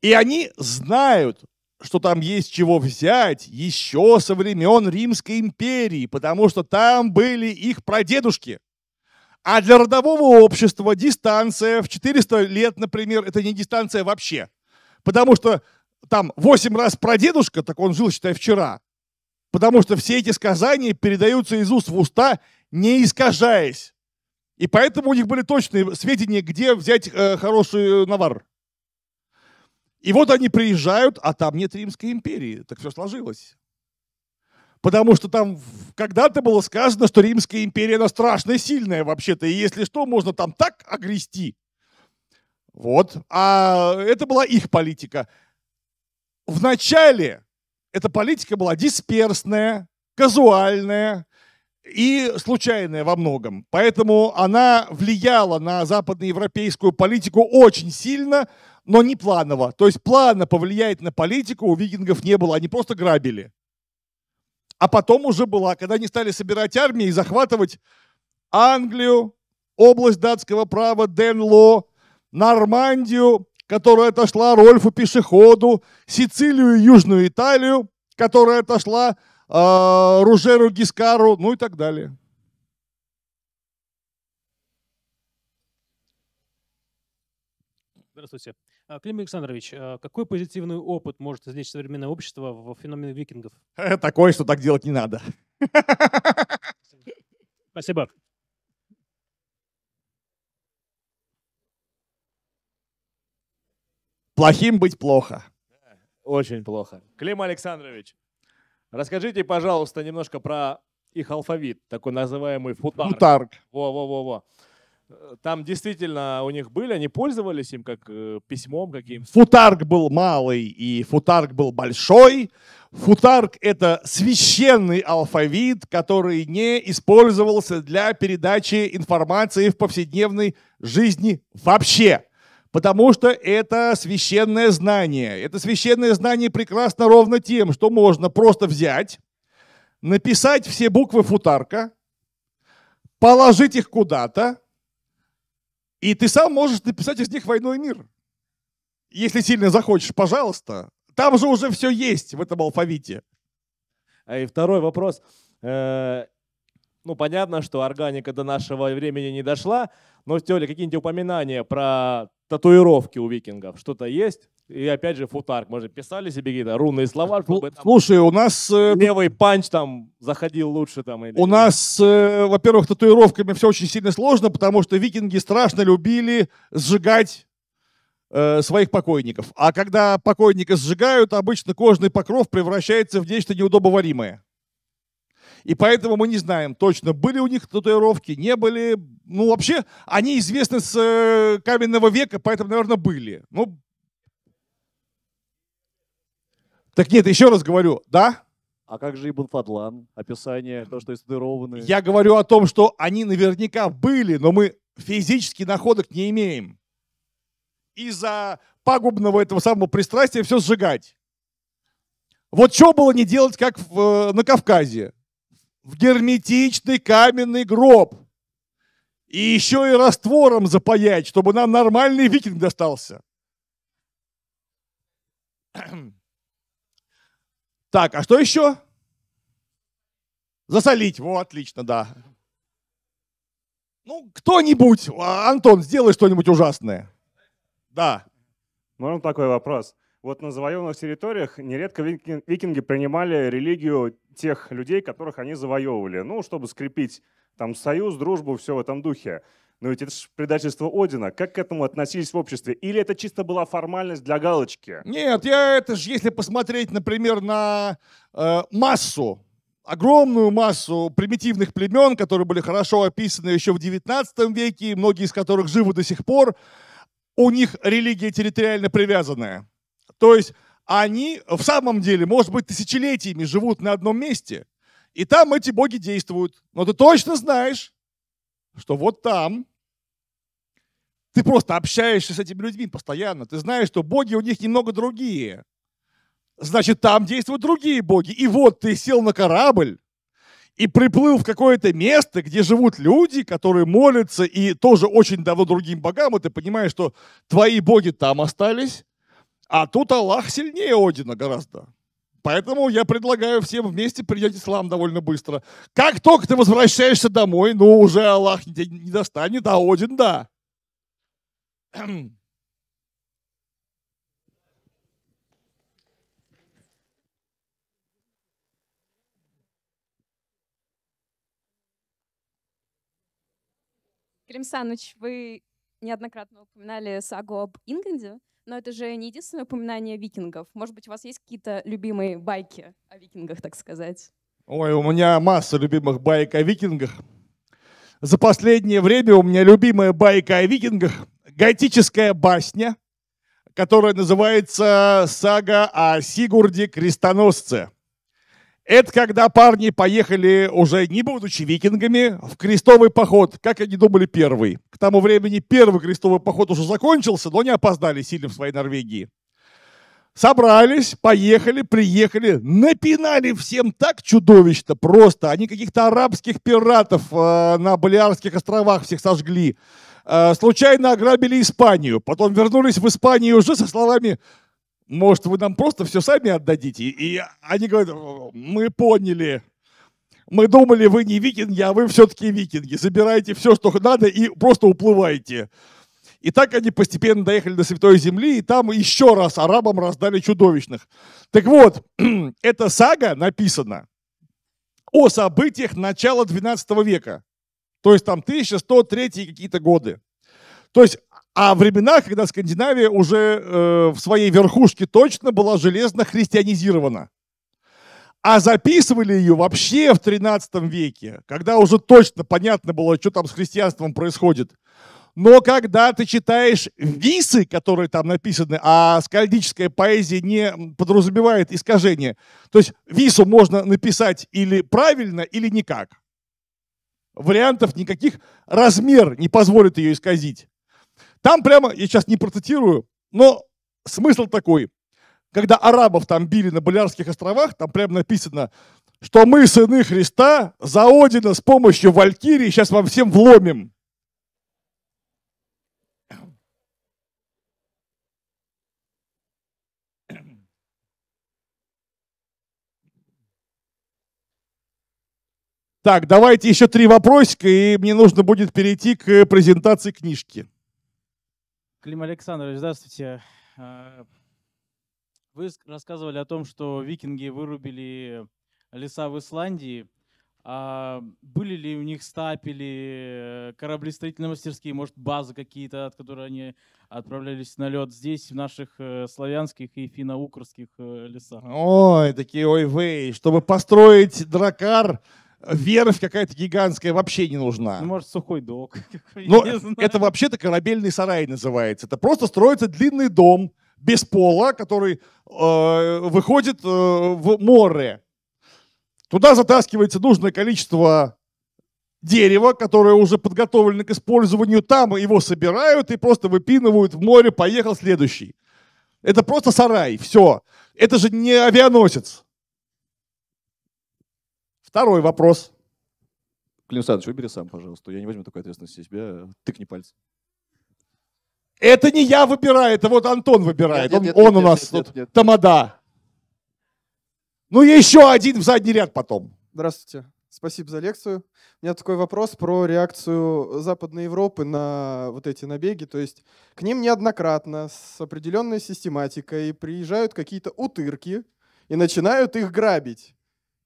И они знают, что там есть чего взять еще со времен Римской империи, потому что там были их прадедушки – а для родового общества дистанция в 400 лет, например, это не дистанция вообще. Потому что там 8 раз про дедушка, так он жил, считай, вчера. Потому что все эти сказания передаются из уст в уста, не искажаясь. И поэтому у них были точные сведения, где взять э, хороший э, навар. И вот они приезжают, а там нет Римской империи. Так все сложилось. Потому что там когда-то было сказано, что Римская империя, она страшно сильная вообще-то, и если что, можно там так огрести. Вот. А это была их политика. Вначале эта политика была дисперсная, казуальная и случайная во многом. Поэтому она влияла на западноевропейскую политику очень сильно, но не планово. То есть плавно повлиять на политику у викингов не было, они просто грабили а потом уже была, когда они стали собирать армии и захватывать Англию, область датского права Денло, Нормандию, которая отошла Рольфу Пешеходу, Сицилию и Южную Италию, которая отошла э, Ружеру Гискару, ну и так далее. Здравствуйте. А, Клим Александрович, а какой позитивный опыт может извлечь современное общество в феномене викингов? Э, такой, что так делать не надо. Спасибо. Плохим быть плохо. Очень плохо. Клим Александрович, расскажите, пожалуйста, немножко про их алфавит, такой называемый футарк. Футарк. Во-во-во-во. Там действительно у них были, они пользовались им как э, письмом каким-то. Футарк был малый и футарк был большой. Футарк — это священный алфавит, который не использовался для передачи информации в повседневной жизни вообще. Потому что это священное знание. Это священное знание прекрасно ровно тем, что можно просто взять, написать все буквы футарка, положить их куда-то, и ты сам можешь написать из них войной мир». Если сильно захочешь, пожалуйста. Там же уже все есть в этом алфавите. А и второй вопрос. Э, ну, понятно, что органика до нашего времени не дошла, но, Стёля, какие-нибудь упоминания про татуировки у викингов? Что-то есть? И опять же, футарк. Мы же писали себе какие-то рунные слова, ну, чтобы там Слушай, у нас... э, левый панч там заходил лучше. Там, или... У нас, э, во-первых, татуировками все очень сильно сложно, потому что викинги страшно любили сжигать э, своих покойников. А когда покойника сжигают, обычно кожный покров превращается в нечто неудобоваримое. И поэтому мы не знаем точно, были у них татуировки, не были. Ну, вообще, они известны с э, каменного века, поэтому, наверное, были. Ну, так нет, еще раз говорю, да? А как же Ибн Фадлан? Описание, то, что эстудированы. Я говорю о том, что они наверняка были, но мы физически находок не имеем. Из-за пагубного этого самого пристрастия все сжигать. Вот что было не делать, как в, э, на Кавказе? В герметичный каменный гроб. И еще и раствором запаять, чтобы нам нормальный викинг достался. Так, а что еще? Засолить. Вот, отлично, да. Ну, кто-нибудь, а, Антон, сделай что-нибудь ужасное. Да. Можно ну, такой вопрос? Вот на завоеванных территориях нередко викинги принимали религию тех людей, которых они завоевывали, ну, чтобы скрепить там союз, дружбу, все в этом духе. Но ведь это же предательство Одина. Как к этому относились в обществе? Или это чисто была формальность для галочки? Нет, я это же, если посмотреть, например, на э, массу, огромную массу примитивных племен, которые были хорошо описаны еще в XIX веке, многие из которых живы до сих пор, у них религия территориально привязанная. То есть они в самом деле, может быть, тысячелетиями живут на одном месте, и там эти боги действуют. Но ты точно знаешь, что вот там ты просто общаешься с этими людьми постоянно. Ты знаешь, что боги у них немного другие. Значит, там действуют другие боги. И вот ты сел на корабль и приплыл в какое-то место, где живут люди, которые молятся и тоже очень давно другим богам, и ты понимаешь, что твои боги там остались, а тут Аллах сильнее Одина гораздо. Поэтому я предлагаю всем вместе принять ислам довольно быстро. Как только ты возвращаешься домой, ну уже Аллах не достанет, а Один да. [CLEARS THROAT] Крим Саныч, вы неоднократно упоминали сагу об Ингенде, но это же не единственное упоминание викингов. Может быть, у вас есть какие-то любимые байки о викингах, так сказать? Ой, у меня масса любимых байк о викингах. За последнее время у меня любимая байка о викингах готическая басня, которая называется «Сага о Сигурде Крестоносце». Это когда парни поехали уже не будучи викингами в крестовый поход, как они думали первый. К тому времени первый крестовый поход уже закончился, но не опоздали сильно в своей Норвегии. Собрались, поехали, приехали, напинали всем так чудовищно просто. Они каких-то арабских пиратов э, на Балиарских островах всех сожгли. Э, случайно ограбили Испанию, потом вернулись в Испанию уже со словами «Может, вы нам просто все сами отдадите?» И они говорят «Мы поняли, мы думали, вы не викинги, а вы все-таки викинги. Забирайте все, что надо, и просто уплывайте». И так они постепенно доехали до Святой Земли, и там еще раз арабам раздали чудовищных. Так вот, [CLEARS THROAT] эта сага написана – о событиях начала XII века. То есть там 1103 какие-то годы. То есть а времена, когда Скандинавия уже э, в своей верхушке точно была железно христианизирована. А записывали ее вообще в 13 веке, когда уже точно понятно было, что там с христианством происходит. Но когда ты читаешь висы, которые там написаны, а скальдическая поэзия не подразумевает искажения, то есть вису можно написать или правильно, или никак вариантов никаких, размер не позволит ее исказить. Там прямо, я сейчас не процитирую, но смысл такой. Когда арабов там били на Балиарских островах, там прямо написано, что мы, сыны Христа, заодина с помощью Валькирии сейчас вам всем вломим. Так, давайте еще три вопросика, и мне нужно будет перейти к презентации книжки. Клим Александрович, здравствуйте. А, вы рассказывали о том, что викинги вырубили леса в Исландии. А были ли у них стапели, э, кораблестроительные мастерские, может, базы какие-то, от которых они отправлялись на лед здесь, в наших э, славянских и финно-укрских э, лесах? Ой, такие ой вы, чтобы построить дракар, верфь какая-то гигантская вообще не нужна. Ну, может, сухой док. [LAUGHS] Но это вообще-то корабельный сарай называется. Это просто строится длинный дом без пола, который э, выходит э, в море. Туда затаскивается нужное количество дерева, которое уже подготовлено к использованию. Там его собирают и просто выпинывают в море. Поехал следующий. Это просто сарай, все. Это же не авианосец. Второй вопрос. Клим Александрович, выбери сам, пожалуйста. Я не возьму такой ответственности на себя. Тыкни пальцем. Это не я выбираю, это вот Антон выбирает. Нет, он нет, он нет, у нас нет, нет, тамада. Ну и еще один в задний ряд потом. Здравствуйте. Спасибо за лекцию. У меня такой вопрос про реакцию Западной Европы на вот эти набеги. То есть к ним неоднократно с определенной систематикой приезжают какие-то утырки и начинают их грабить.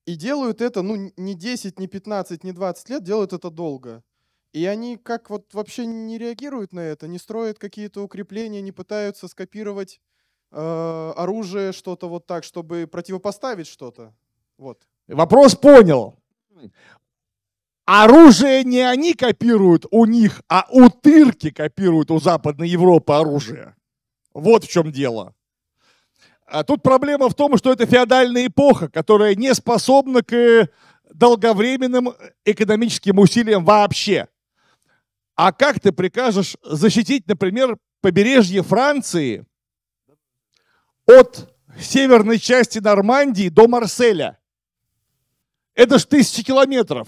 И делают это, ну, не 10, не 15, не 20 лет, делают это долго. И они как вот вообще не реагируют на это, не строят какие-то укрепления, не пытаются скопировать э, оружие, что-то вот так, чтобы противопоставить что-то. Вот. Вопрос понял. Оружие не они копируют у них, а у тырки копируют у Западной Европы оружие. Вот в чем дело. А тут проблема в том, что это феодальная эпоха, которая не способна к э, долговременным экономическим усилиям вообще. А как ты прикажешь защитить, например, побережье Франции от северной части Нормандии до Марселя? Это ж тысячи километров.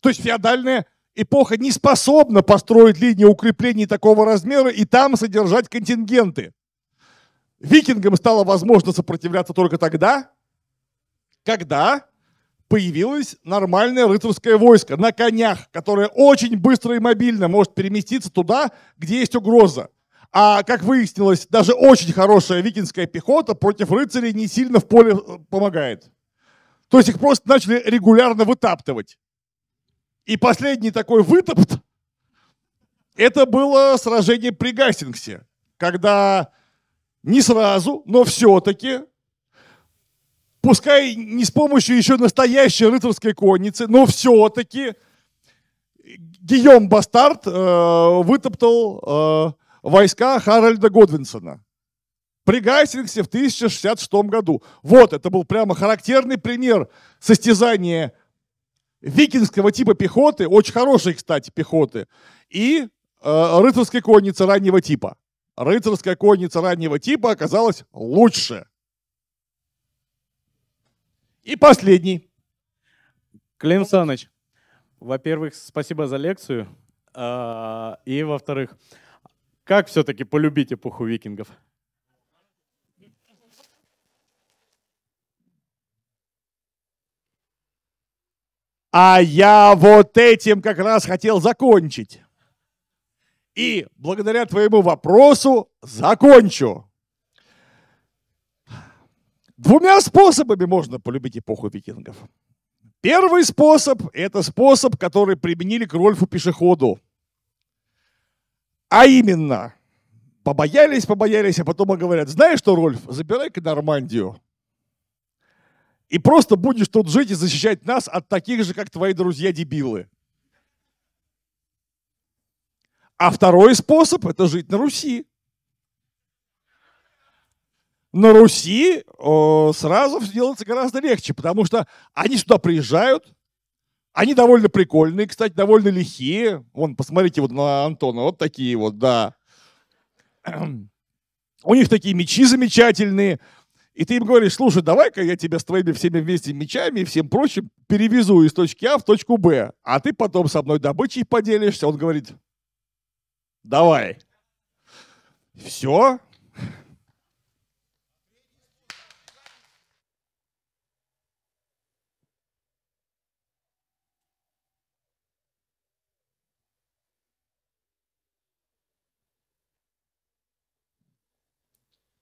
То есть феодальная эпоха не способна построить линию укреплений такого размера и там содержать контингенты. Викингам стало возможно сопротивляться только тогда, когда появилось нормальное рыцарское войско на конях, которое очень быстро и мобильно может переместиться туда, где есть угроза. А, как выяснилось, даже очень хорошая викинская пехота против рыцарей не сильно в поле э, помогает. То есть их просто начали регулярно вытаптывать. И последний такой вытопт – это было сражение при Гастингсе, когда не сразу, но все-таки, пускай не с помощью еще настоящей рыцарской конницы, но все-таки Гийом Бастарт э, вытоптал э, войска Харальда Годвинсона при Гайсингсе в 1066 году. Вот, это был прямо характерный пример состязания викингского типа пехоты, очень хорошей, кстати, пехоты, и э, рыцарской конницы раннего типа рыцарская конница раннего типа оказалась лучше. И последний. Клим Саныч, во-первых, спасибо за лекцию. А, и во-вторых, как все-таки полюбить эпоху викингов? А я вот этим как раз хотел закончить. И благодаря твоему вопросу закончу. Двумя способами можно полюбить эпоху викингов. Первый способ – это способ, который применили к Рольфу Пешеходу. А именно, побоялись, побоялись, а потом говорят, знаешь что, Рольф, забирай-ка Нормандию. И просто будешь тут жить и защищать нас от таких же, как твои друзья-дебилы. А второй способ – это жить на Руси. На Руси э, сразу делается гораздо легче, потому что они сюда приезжают, они довольно прикольные, кстати, довольно лихие. Вон, посмотрите вот на Антона, вот такие вот, да. [CLEARS THROAT] У них такие мечи замечательные. И ты им говоришь, слушай, давай-ка я тебя с твоими всеми вместе мечами и всем прочим перевезу из точки А в точку Б, а ты потом со мной добычей поделишься. Он говорит, Давай. Все.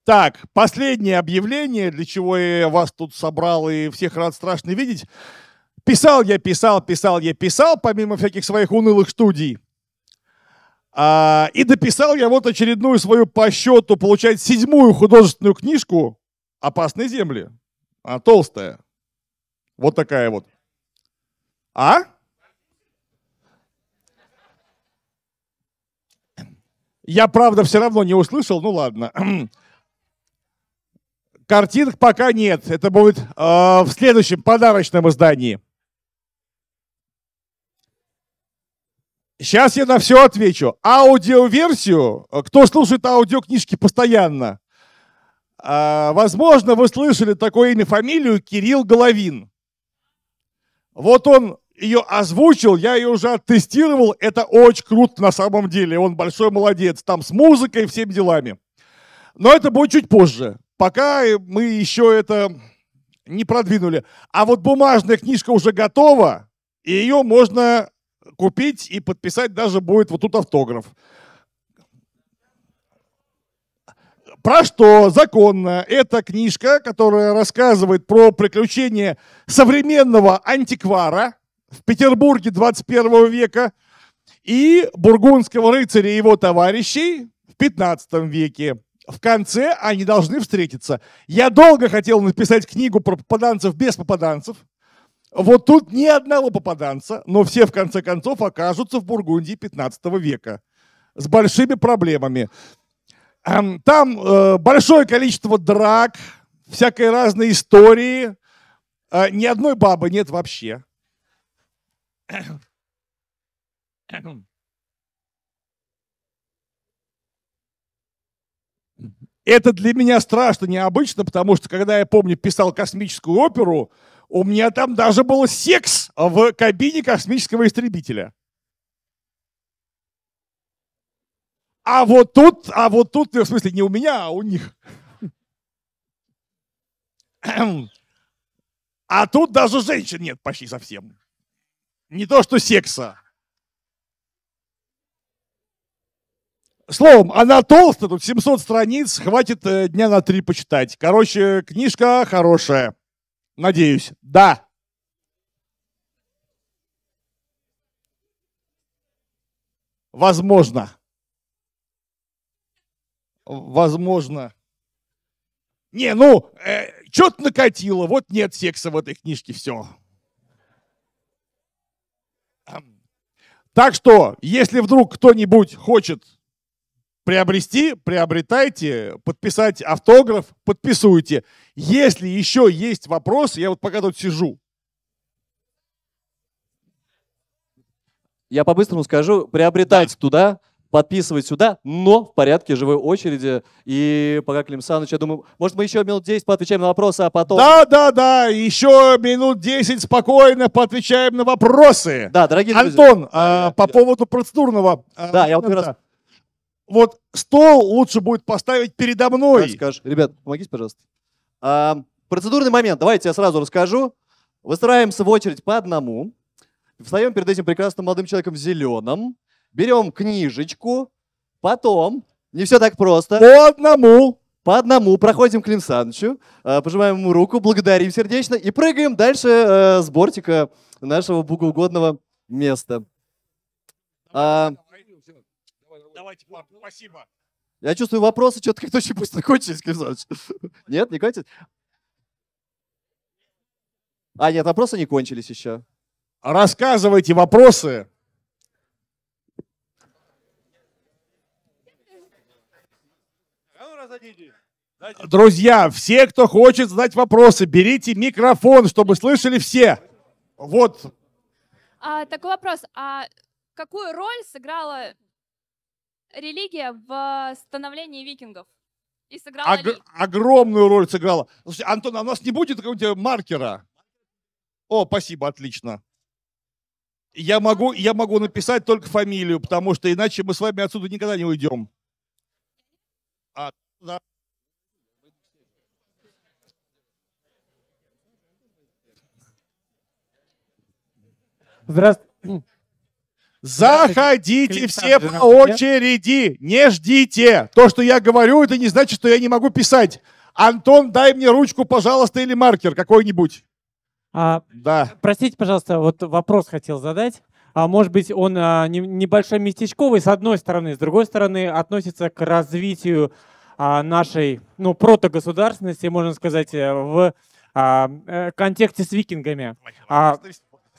Так, последнее объявление, для чего я вас тут собрал и всех рад страшно видеть. Писал я, писал, писал я, писал, помимо всяких своих унылых студий. А, и дописал я вот очередную свою по счету, получает седьмую художественную книжку «Опасные земли». Она толстая. Вот такая вот. А? Я, правда, все равно не услышал, ну ладно. Картинок пока нет. Это будет э, в следующем подарочном издании. Сейчас я на все отвечу. Аудиоверсию, э, кто слушает аудиокнижки постоянно, э, возможно, вы слышали такое имя, фамилию Кирилл Головин. Вот он ее озвучил, я ее уже оттестировал. Это очень круто на самом деле. Он большой молодец. Там с музыкой и всеми делами. Но это будет чуть позже. Пока э, мы еще это не продвинули. А вот бумажная книжка уже готова, и ее можно купить и подписать даже будет вот тут автограф. Про что законно? Это книжка, которая рассказывает про приключения современного антиквара в Петербурге 21 века и бургундского рыцаря и его товарищей в 15 веке. В конце они должны встретиться. Я долго хотел написать книгу про попаданцев без попаданцев, вот тут ни одного попаданца, но все в конце концов окажутся в Бургундии 15 века с большими проблемами. Там э, большое количество драк, всякой разной истории. А, ни одной бабы нет вообще. Это для меня страшно необычно, потому что когда я помню, писал космическую оперу, у меня там даже был секс в кабине космического истребителя. А вот тут, а вот тут, в смысле, не у меня, а у них. А тут даже женщин нет почти совсем. Не то, что секса. Словом, она а толстая, тут 700 страниц, хватит э, дня на три почитать. Короче, книжка хорошая. Надеюсь. Да. Возможно. Возможно. Не, ну, э, что-то накатило. Вот нет секса в этой книжке, все. Так что, если вдруг кто-нибудь хочет Приобрести, приобретайте, подписать автограф, подписуйте. Если еще есть вопрос, я вот пока тут сижу. Я по-быстрому скажу, приобретать да. туда, подписывать сюда, но в порядке живой очереди. И пока Клим Саныч, я думаю, может, мы еще минут 10 поотвечаем на вопросы, а потом... Да, да, да, еще минут 10 спокойно поотвечаем на вопросы. Да, дорогие Антон, друзья. Антон, э, по поводу процедурного... А, да, я вот как раз вот стол лучше будет поставить передо мной. скажешь. Ребят, помогите, пожалуйста. А, процедурный момент. Давайте я сразу расскажу. Выстраиваемся в очередь по одному. Встаем перед этим прекрасным молодым человеком в зеленом. Берем книжечку. Потом, не все так просто. По одному. По одному проходим к Клим а, пожимаем ему руку, благодарим сердечно и прыгаем дальше э, с бортика нашего богоугодного места. А, Давайте, пап, спасибо. Я чувствую вопросы, что-то как-то очень быстро кончились, Нет, не кончились? А, нет, вопросы не кончились еще. Рассказывайте вопросы. А ну, Друзья, все, кто хочет задать вопросы, берите микрофон, чтобы слышали все. Вот. А, такой вопрос. А какую роль сыграла религия в становлении викингов. И сыграла Ог- ли. Огромную роль сыграла. Слушай, Антон, а у нас не будет какого-нибудь маркера? О, спасибо, отлично. Я могу, я могу написать только фамилию, потому что иначе мы с вами отсюда никогда не уйдем. А, да. Здравствуйте. Заходите все по очереди, не ждите. То, что я говорю, это не значит, что я не могу писать. Антон, дай мне ручку, пожалуйста, или маркер какой-нибудь. А, да. Простите, пожалуйста, вот вопрос хотел задать. А может быть, он а, не, небольшой местечковый с одной стороны, с другой стороны относится к развитию а, нашей, ну, протогосударственности, можно сказать, э, в а, э, контексте с викингами, а,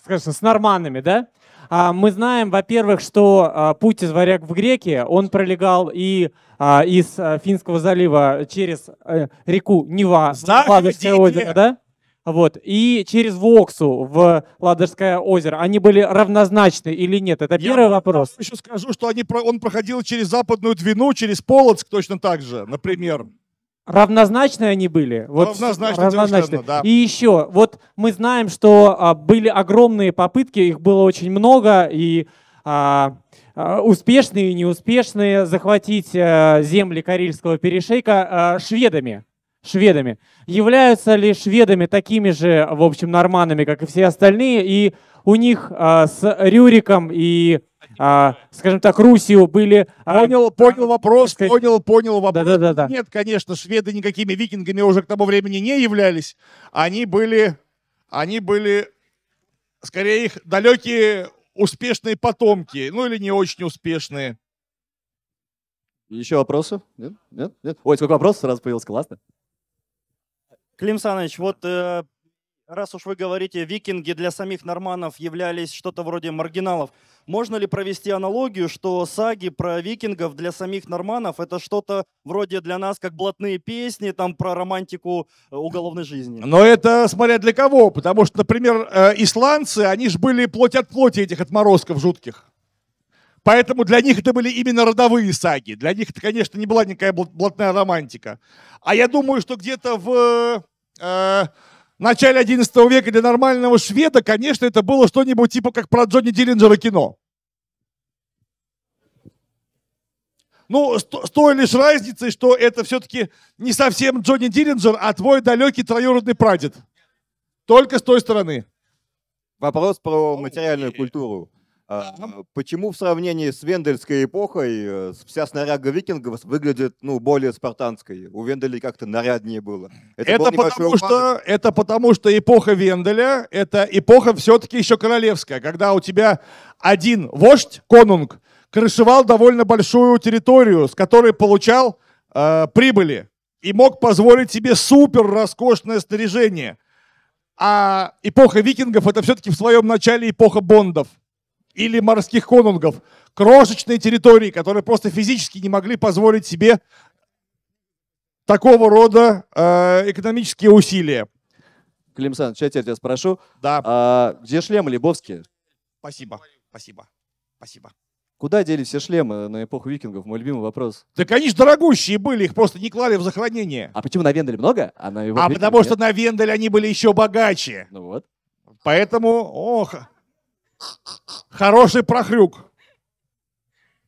скажем, с норманами, да? А, мы знаем, во-первых, что а, путь из варяг в греки, он пролегал и а, из Финского залива через э, реку Нева, Ладожское озеро, да? Вот. И через Воксу в Ладожское озеро. Они были равнозначны или нет? Это Я первый вопрос. Я еще скажу, что они, он проходил через Западную Двину, через Полоцк точно так же, например. Равнозначные они были. Вот равнозначно, ну, равнозначно. да. И еще, вот мы знаем, что а, были огромные попытки, их было очень много, и а, а успешные и неуспешные захватить а, земли Карельского перешейка а, шведами. Шведами. Являются ли шведами такими же, в общем, норманами, как и все остальные, и у них а, с Рюриком и а, скажем так, Русию были... Понял, а, понял вопрос, сказать... понял, понял вопрос. Да, да, да, Нет, конечно, шведы никакими викингами уже к тому времени не являлись. Они были, они были, скорее, их далекие успешные потомки, ну или не очень успешные. Еще вопросы? Нет? Нет? Нет? Ой, сколько вопросов сразу появилось, классно. Клим Саныч, вот э, раз уж вы говорите, викинги для самих норманов являлись что-то вроде маргиналов, можно ли провести аналогию, что саги про викингов для самих норманов это что-то вроде для нас как блатные песни там про романтику э, уголовной жизни? Но это смотря для кого, потому что, например, э, исландцы, они же были плоть от плоти этих отморозков жутких. Поэтому для них это были именно родовые саги. Для них это, конечно, не была никакая блатная романтика. А я думаю, что где-то в э, в начале 11 века для нормального шведа, конечно, это было что-нибудь типа как про Джонни Диллинджера кино. Ну, с, той лишь разницей, что это все-таки не совсем Джонни Диллинджер, а твой далекий троюродный прадед. Только с той стороны. Вопрос про материальную культуру. А, а почему в сравнении с вендельской эпохой э, вся снаряга викингов выглядит ну, более спартанской? У Венделей как-то наряднее было. Это, это, был потому, что, это потому, что эпоха Венделя, это эпоха все-таки еще королевская, когда у тебя один вождь, конунг, крышевал довольно большую территорию, с которой получал э, прибыли и мог позволить себе супер роскошное снаряжение. А эпоха викингов это все-таки в своем начале эпоха бондов – или морских конунгов, крошечные территории, которые просто физически не могли позволить себе такого рода э, экономические усилия. Клим Александрович, я тебя спрошу. Да. А, где шлемы Лебовские? Спасибо, спасибо, спасибо. Куда дели все шлемы на эпоху викингов? Мой любимый вопрос. Да, конечно, дорогущие были, их просто не клали в захоронение. А почему на Венделе много, а на А потому нет? что на Венделе они были еще богаче. Ну вот. Поэтому, ох, Хороший прохрюк.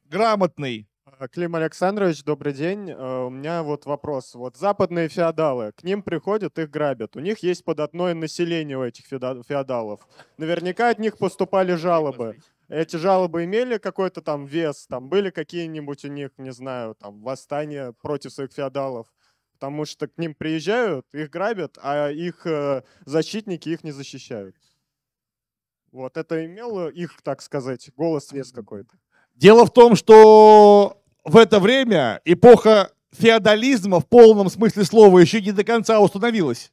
Грамотный. Клим Александрович, добрый день. Э, у меня вот вопрос. Вот западные феодалы, к ним приходят, их грабят. У них есть податное население у этих феодалов. Наверняка от них поступали жалобы. Эти жалобы имели какой-то там вес, там были какие-нибудь у них, не знаю, там восстания против своих феодалов. Потому что к ним приезжают, их грабят, а их э, защитники их не защищают. Вот это имел их, так сказать, голос, вес какой-то. Дело в том, что в это время эпоха феодализма в полном смысле слова еще не до конца установилась.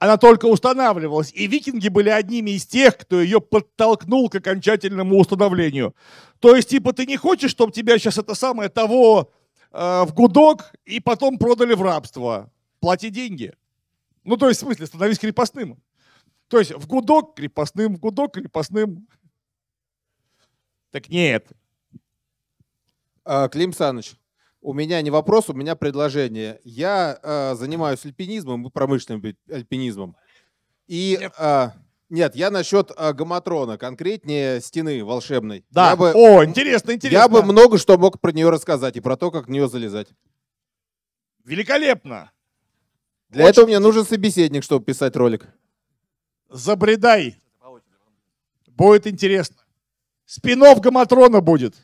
Она только устанавливалась, и викинги были одними из тех, кто ее подтолкнул к окончательному установлению. То есть, типа, ты не хочешь, чтобы тебя сейчас это самое того э, в гудок и потом продали в рабство. Плати деньги. Ну, то есть, в смысле, становись крепостным. То есть в гудок крепостным, в гудок крепостным. Так нет. А, Клим Саныч, у меня не вопрос, у меня предложение. Я э, занимаюсь альпинизмом, промышленным альпинизмом. И нет, э, нет я насчет э, гаматрона, конкретнее стены волшебной. Да. Я бы, О, интересно, интересно. Я бы много что мог про нее рассказать и про то, как в нее залезать. Великолепно. Для Очень... этого мне нужен собеседник, чтобы писать ролик. Забредай. Будет интересно. Спинов Гаматрона будет.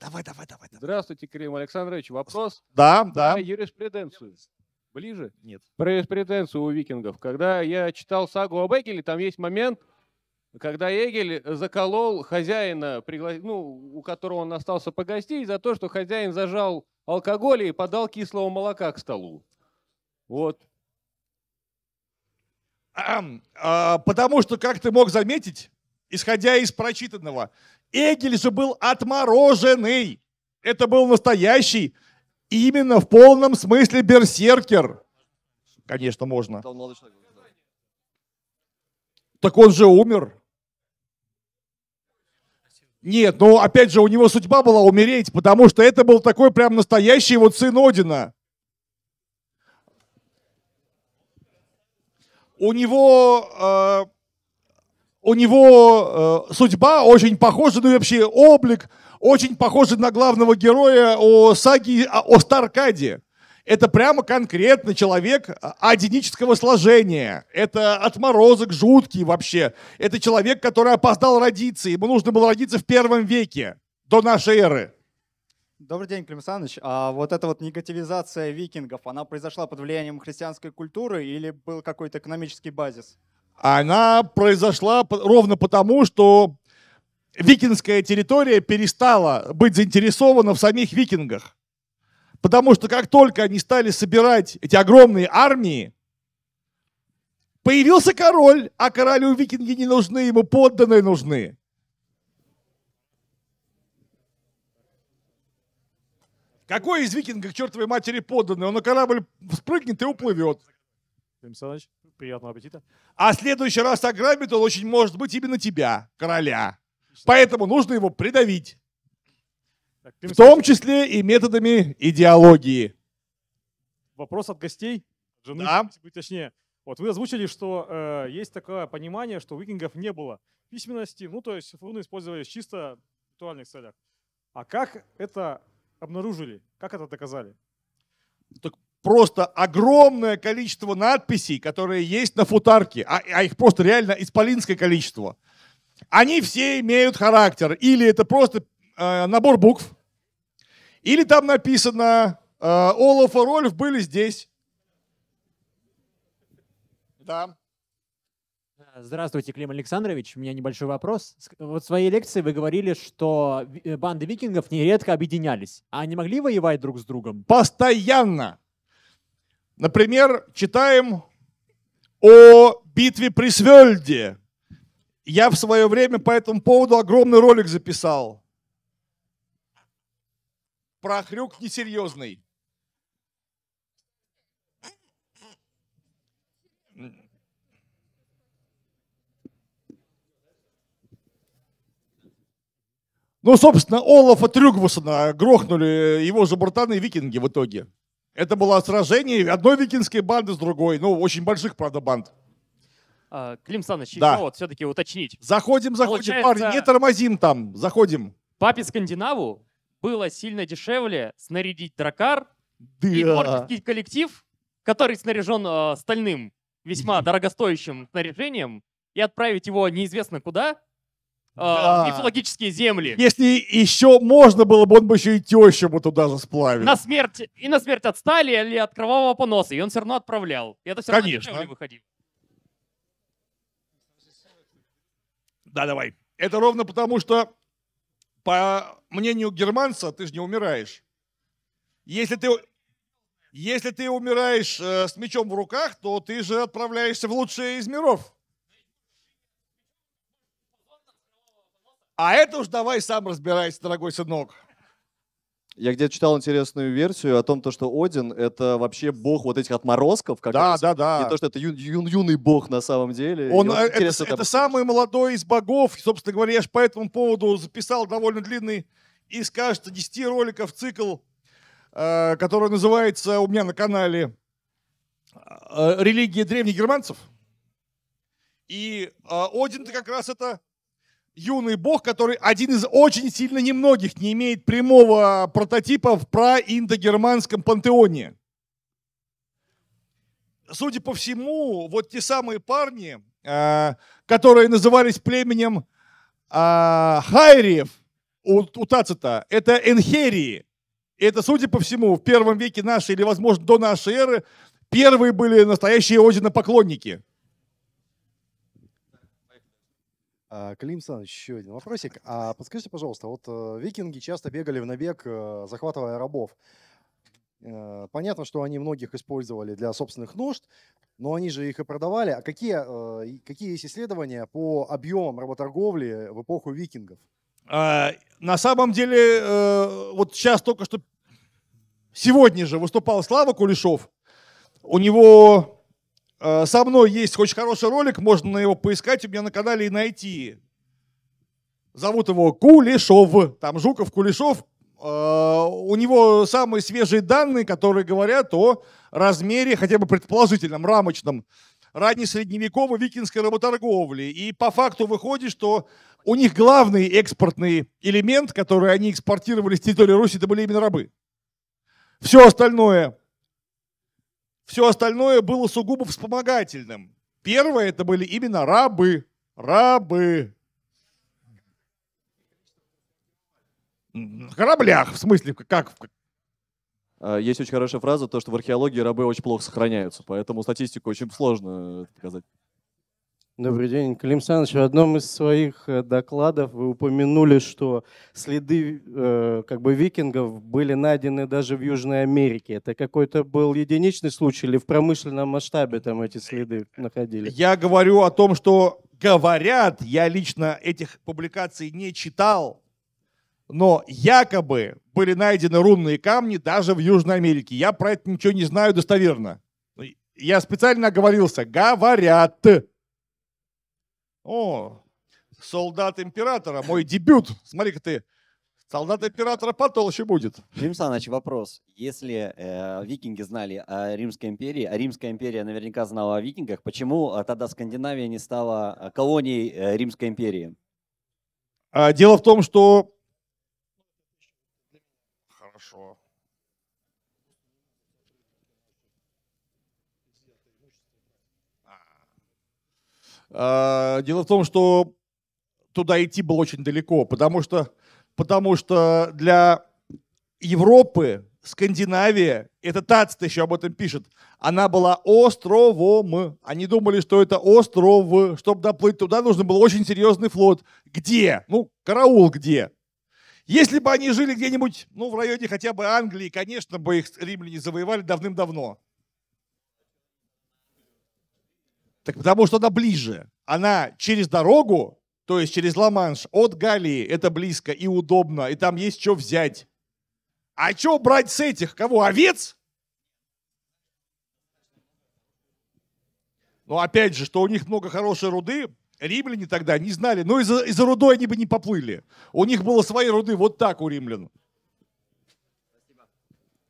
Давай, давай, давай. давай. Здравствуйте, Крим Александрович. Вопрос. Да, да. Про юриспруденцию. Ближе? Нет. Про юриспруденцию у викингов. Когда я читал сагу об Эгеле, там есть момент, когда Эгель заколол хозяина, ну, у которого он остался погостить, за то, что хозяин зажал алкоголь и подал кислого молока к столу. Вот. [CLEARS THROAT] А, потому что, как ты мог заметить, исходя из прочитанного, Эгель же был отмороженный. Это был настоящий, именно в полном смысле берсеркер. Конечно, можно. Так он же умер. Нет, но ну, опять же, у него судьба была умереть, потому что это был такой прям настоящий вот сын Одина. у него, э, у него э, судьба очень похожа, ну и вообще облик очень похожий на главного героя о саги а, о Старкаде. Это прямо конкретно человек аденического сложения. Это отморозок жуткий вообще. Это человек, который опоздал родиться. Ему нужно было родиться в первом веке до нашей эры. Добрый день, Клим Александрович. А вот эта вот негативизация викингов, она произошла под влиянием христианской культуры или был какой-то экономический базис? Она произошла ровно потому, что викинская территория перестала быть заинтересована в самих викингах. Потому что как только они стали собирать эти огромные армии, появился король, а королю викинги не нужны, ему подданные нужны. Какой из викингов чертовой матери подданный? Он на корабль спрыгнет и уплывет. Клим Александрович, приятного аппетита. А следующий раз ограбит он очень может быть именно тебя, короля. Поэтому нужно его придавить. в том числе и методами идеологии. Вопрос от гостей. Жены, да. точнее. Вот вы озвучили, что э, есть такое понимание, что у викингов не было письменности, ну то есть руны использовались чисто в ритуальных целях. А как это обнаружили? Как это доказали? Так просто огромное количество надписей, которые есть на футарке, а, а их просто реально исполинское количество. Они все имеют характер. Или это просто э, набор букв, или там написано э, Олаф и Рольф были здесь. Да. Э, здравствуйте, Клим Александрович. У меня небольшой вопрос. Вот в своей лекции вы говорили, что э, банды викингов нередко объединялись. А они могли воевать друг с другом? Постоянно! Например, читаем о битве при Свельде. Я в свое время по этому поводу огромный ролик записал. Про хрюк несерьезный. Ну, собственно, Олафа Трюгвасона грохнули его же братаны викинги в итоге. Это было сражение одной викинской банды с другой, ну, очень больших, правда, банд. А, Клим Саныч, да. вот все-таки уточнить. Заходим, заходим, Получается... парни, не тормозим там, заходим. Папе Скандинаву было сильно дешевле снарядить дракар да. и творческий коллектив, который снаряжен э, а, стальным, весьма [LAUGHS] дорогостоящим снаряжением, и отправить его неизвестно куда, Э, да. мифологические земли. Если еще можно было бы, он бы еще и тещу бы туда же сплавил. На смерть, и на смерть отстали или а от кровавого поноса, и он все равно отправлял. И это все Конечно. равно выходил. Да, давай. Это ровно потому, что, по мнению германца, ты же не умираешь. Если ты, если ты умираешь э, с мечом в руках, то ты же отправляешься в лучшие из миров. А это уж давай сам разбирайся, дорогой сынок. Я где-то читал интересную версию о том, то, что Один — это вообще бог вот этих отморозков. Как да, это, да, да. Не то, что это ю, ю, юный бог на самом деле. Он, вот э, это, это, это самый молодой из богов. Собственно говоря, я же по этому поводу записал довольно длинный из, кажется, 10 роликов цикл, э, который называется у меня на канале э, «Религия древних германцев». И э, Один-то как раз это юный бог, который один из очень сильно немногих не имеет прямого прототипа в проиндогерманском пантеоне. Судя по всему, вот те самые парни, э, которые назывались племенем э, Хайриев у, у Тацита, это Энхерии. Это, судя по всему, в первом веке нашей или, возможно, до нашей эры первые были настоящие Одина-поклонники – А, Клим Александрович, еще один вопросик. А подскажите, пожалуйста, вот э, викинги часто бегали в набег, э, захватывая рабов. Э, понятно, что они многих использовали для собственных нужд, но они же их и продавали. А какие, какие есть исследования по объемам работорговли в эпоху викингов? А, на самом деле, вот сейчас только что, сегодня же выступал Слава Кулешов. У него Э, со мной есть очень хороший ролик, можно на его поискать у меня на канале и найти. Зовут его Кулешов, там Жуков Кулешов. Э, у него самые свежие данные, которые говорят о размере, хотя бы предположительном, рамочном, раннесредневековой викинской работорговли. И по факту выходит, что у них главный экспортный элемент, который они экспортировали с территории Руси, это были именно рабы. Все остальное все остальное было сугубо вспомогательным. Первое это были именно рабы. Рабы. На кораблях, в смысле, как? А, есть очень хорошая фраза, то, что в археологии рабы очень плохо сохраняются, поэтому статистику очень сложно э, показать. Добрый день. Клим Александрович, в одном из своих э, докладов вы упомянули, что следы э, как бы викингов были найдены даже в Южной Америке. Это какой-то был единичный случай или в промышленном масштабе там эти следы находили? Я говорю о том, что говорят, я лично этих публикаций не читал, но якобы были найдены рунные камни даже в Южной Америке. Я про это ничего не знаю достоверно. Я специально оговорился. Говорят. О, солдат императора, мой дебют. Смотри-ка ты, солдат императора потолще будет. Рим Саныч, вопрос. Если э, викинги знали о Римской империи, а Римская империя наверняка знала о викингах, почему э, тогда Скандинавия не стала э, колонией э, Римской империи? А, дело в том, что... Хорошо. А, дело в том, что туда идти было очень далеко, потому что, потому что для Европы Скандинавия, это Тацит еще об этом пишет, она была островом. Они думали, что это остров. Чтобы доплыть туда, нужен был очень серьезный флот. Где? Ну, караул где? Если бы они жили где-нибудь, ну, в районе хотя бы Англии, конечно бы их римляне завоевали давным-давно. Так потому что она ближе. Она через дорогу, то есть через Ла-Манш, от Галии. Это близко и удобно, и там есть что взять. А что брать с этих? Кого? Овец? Но опять же, что у них много хорошей руды, римляне тогда не знали. Но из-за из рудой они бы не поплыли. У них было свои руды вот так у римлян.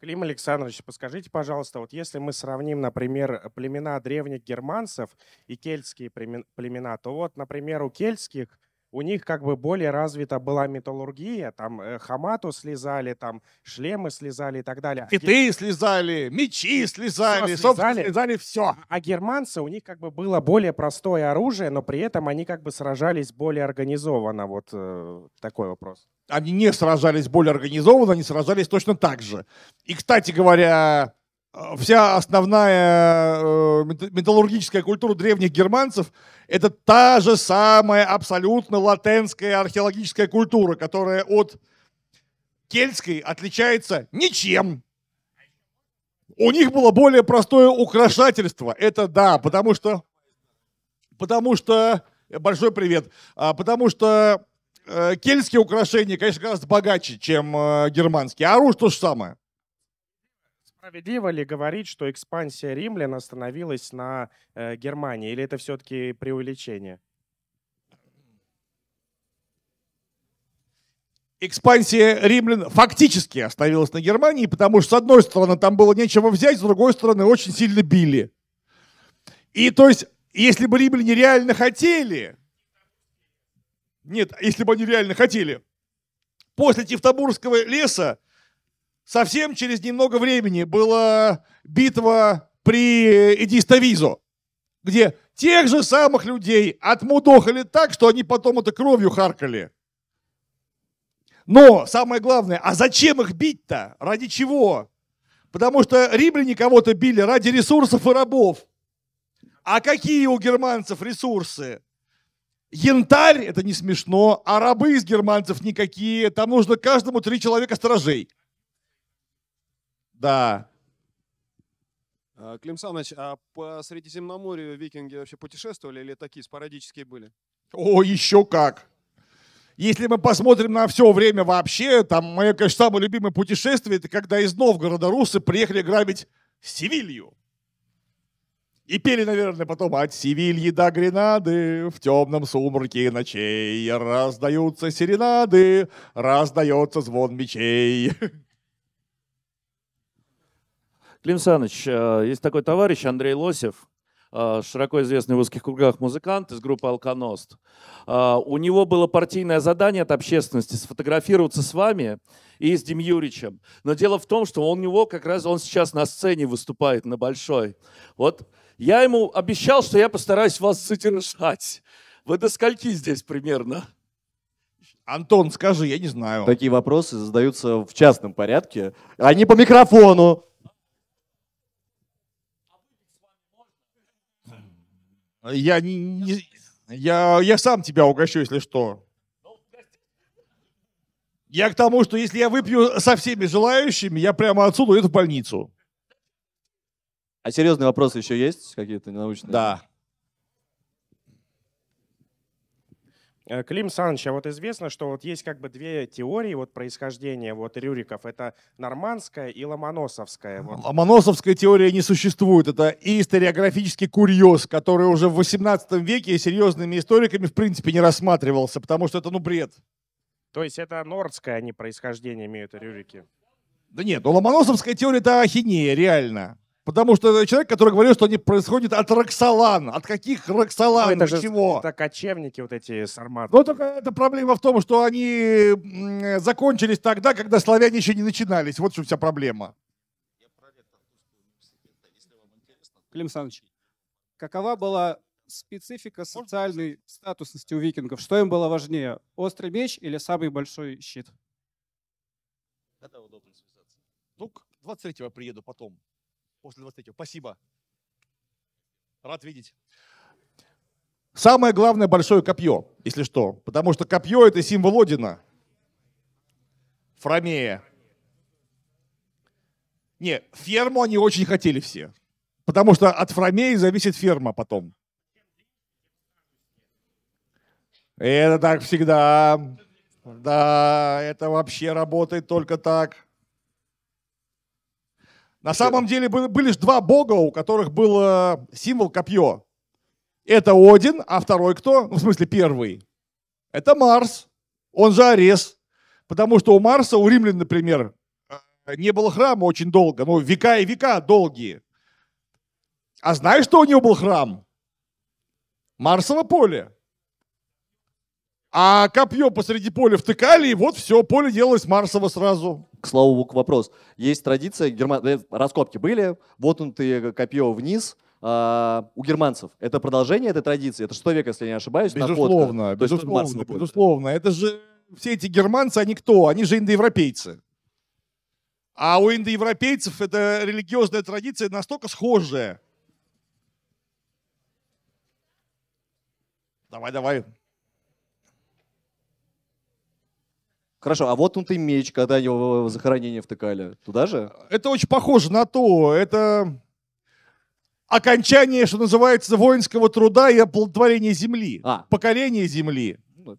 Клим Александрович, подскажите, пожалуйста, вот если мы сравним, например, э, племена древних германцев и кельтские племена, то вот, например, у кельтских у них как бы более развита была металлургия, там э, хамату слезали, там шлемы слезали и так далее. А и ты слезали, мечи слезали, все слезали. слезали все. А, а германцы, у них как бы было более простое оружие, но при этом они как бы сражались более организованно. Вот э, такой вопрос. Они не сражались более организованно, они сражались точно так же. И, кстати говоря, э, вся основная э, металлургическая культура древних германцев – это та же самая абсолютно латенская археологическая культура, которая от кельтской отличается ничем. У них было более простое украшательство. Это да, потому что... Потому что... Большой привет. А, потому что Э, кельтские украшения, конечно, гораздо богаче, чем э, германские. А оружие то же самое. Справедливо ли говорить, что экспансия римлян остановилась на э, Германии, или это все-таки преувеличение? экспансия римлян фактически остановилась на Германии, потому что, с одной стороны, там было нечего взять, с другой стороны, очень сильно били. И то есть, если бы римляне реально хотели, нет, а если бы они реально хотели. После Тевтобурского леса совсем через немного времени была битва при э, Эдистовизо, где тех же самых людей отмудохали так, что они потом это кровью харкали. Но самое главное, а зачем их бить-то? Ради чего? Потому что римляне кого-то били ради ресурсов и рабов. А какие у германцев ресурсы? Янтарь – это не смешно, а рабы из германцев никакие. Там нужно каждому три человека сторожей. Да. А, Клим Саныч, а по Средиземноморью викинги вообще путешествовали или такие спорадические были? О, еще как! Если мы посмотрим на все время вообще, там мое, конечно, самое любимое путешествие, это когда из Новгорода русы приехали грабить Севилью. И пели, наверное, потом от Севильи до Гренады в темном сумраке ночей раздаются серенады, раздается звон мечей. [LAUGHS] Клим Саныч, э, есть такой товарищ Андрей Лосев, э, широко известный в узких кругах музыкант из группы «Алконост». Э, у него было партийное задание от общественности сфотографироваться с вами и с Дим Юричем. Но дело в том, что он, у него как раз он сейчас на сцене выступает, на большой. Вот я ему обещал, что я постараюсь вас содержать. Вы до скольки здесь примерно? Антон, скажи, я не знаю. Такие вопросы задаются в частном порядке, а не по микрофону. Я, не, не, я, я сам тебя угощу, если что. Я к тому, что если я выпью со всеми желающими, я прямо отсюда уеду в больницу. А серьезные вопросы еще есть какие-то научные? Да. Э, Клим Саныч, а вот известно, что вот есть как бы две теории вот происхождения вот Рюриков. Это нормандская и ломоносовская. Вот. Ломоносовская теория не существует. Это историографический курьез, который уже в 18 веке серьезными историками в принципе не рассматривался, потому что это ну бред. То есть это нордское они а происхождение имеют Рюрики? Да нет, ну ломоносовская теория это ахинея, реально. Потому что это человек, который говорил, что они происходят от Роксолана. От каких Роксолан? Ну, это же чего? Это кочевники вот эти сарматы. Ну, только эта проблема в том, что они закончились тогда, когда славяне еще не начинались. Вот в чем вся проблема. Клим Саныч, какова была специфика социальной статусности у викингов? Что им было важнее, острый меч или самый большой щит? Когда удобно связаться? Ну, 23-го приеду потом после 23 Спасибо. Рад видеть. Самое главное большое копье, если что. Потому что копье это символ Одина. Фромея. Не, ферму они очень хотели все. Потому что от Фромеи зависит ферма потом. Это так всегда. Да, это вообще работает только так. На самом деле были, были же два бога, у которых был э, символ копье. Это Один, а второй кто? Ну, в смысле, первый. Это Марс, он же Арес. Потому что у Марса, у римлян, например, э, не было храма очень долго, ну, века и века долгие. А знаешь, что у него был храм? Марсово поле. А копье посреди поля втыкали, и вот все, поле делалось Марсово сразу. К слову, к вопрос. Есть традиция, герма... Э, раскопки были, вот он ты э, копье вниз, а, у германцев. Это продолжение этой традиции? Это 6 век, если я не ошибаюсь, Безусловно, находка. безусловно, есть, безусловно. Это же все эти германцы, они кто? Они же индоевропейцы. А у индоевропейцев эта религиозная традиция настолько схожая. Давай, давай. Хорошо, а вот он ты меч, когда его в захоронение втыкали. Туда же? Это очень похоже на то. Это окончание, что называется, воинского труда и оплодотворение земли. А. Покорение земли. Ну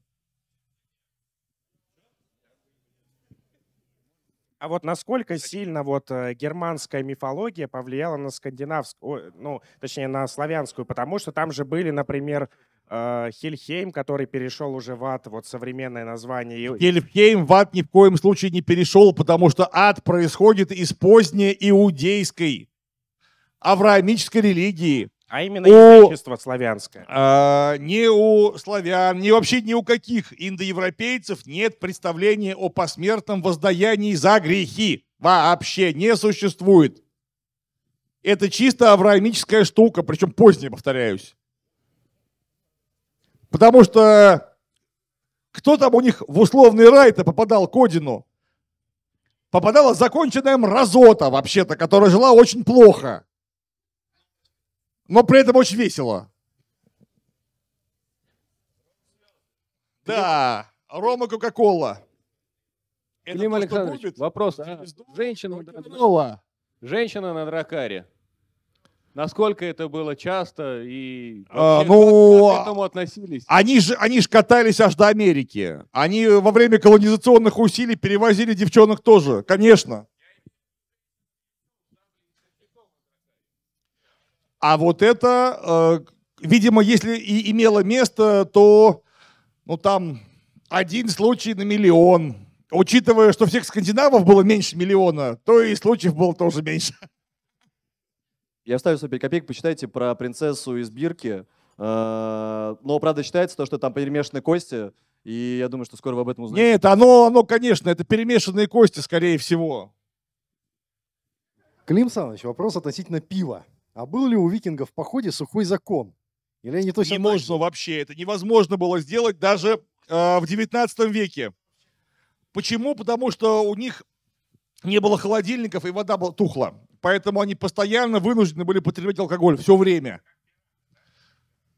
а вот насколько сильно вот э, германская мифология повлияла на скандинавскую, ну, точнее, на славянскую, потому что там же были, например, Э, Хельхейм, который перешел уже в ад, вот современное название. Хельхейм в ад ни в коем случае не перешел, потому что ад происходит из поздней иудейской, авраамической религии. А именно у... язычество славянское. А, не у славян, не вообще ни у каких индоевропейцев нет представления о посмертном воздаянии за грехи. Вообще не существует. Это чисто авраамическая штука, причем поздняя, повторяюсь. Потому что э, кто там у них в условный рай-то попадал Кодину? Попадала законченная мразота вообще-то, которая жила очень плохо. Но при этом очень весело. Да, Рома Кока-Кола. Клим Александрович, вопрос. А, женщина Женщина на Дракаре. Насколько это было часто и а, ну, как, к этому относились? Они же они ж катались аж до Америки. Они во время колонизационных усилий перевозили девчонок тоже, конечно. А вот это, э, видимо, если и имело место, то ну там один случай на миллион. Учитывая, что всех скандинавов было меньше миллиона, то и случаев было тоже меньше. [LAUGHS] Я вставлю свои 5 копеек, почитайте про принцессу из Бирки. Э, но, правда, считается то, что там перемешаны кости, и я думаю, что скоро вы об этом узнаете. Нет, оно, оно, конечно, это перемешанные кости, скорее всего. Клим Саныч, вопрос относительно пива. А был ли у викингов в походе сухой закон? Или они точно... Не можно вообще, это невозможно было сделать даже э, в 19 веке. Почему? Потому что у них не было холодильников, и вода была тухла поэтому они постоянно вынуждены были потреблять алкоголь все время.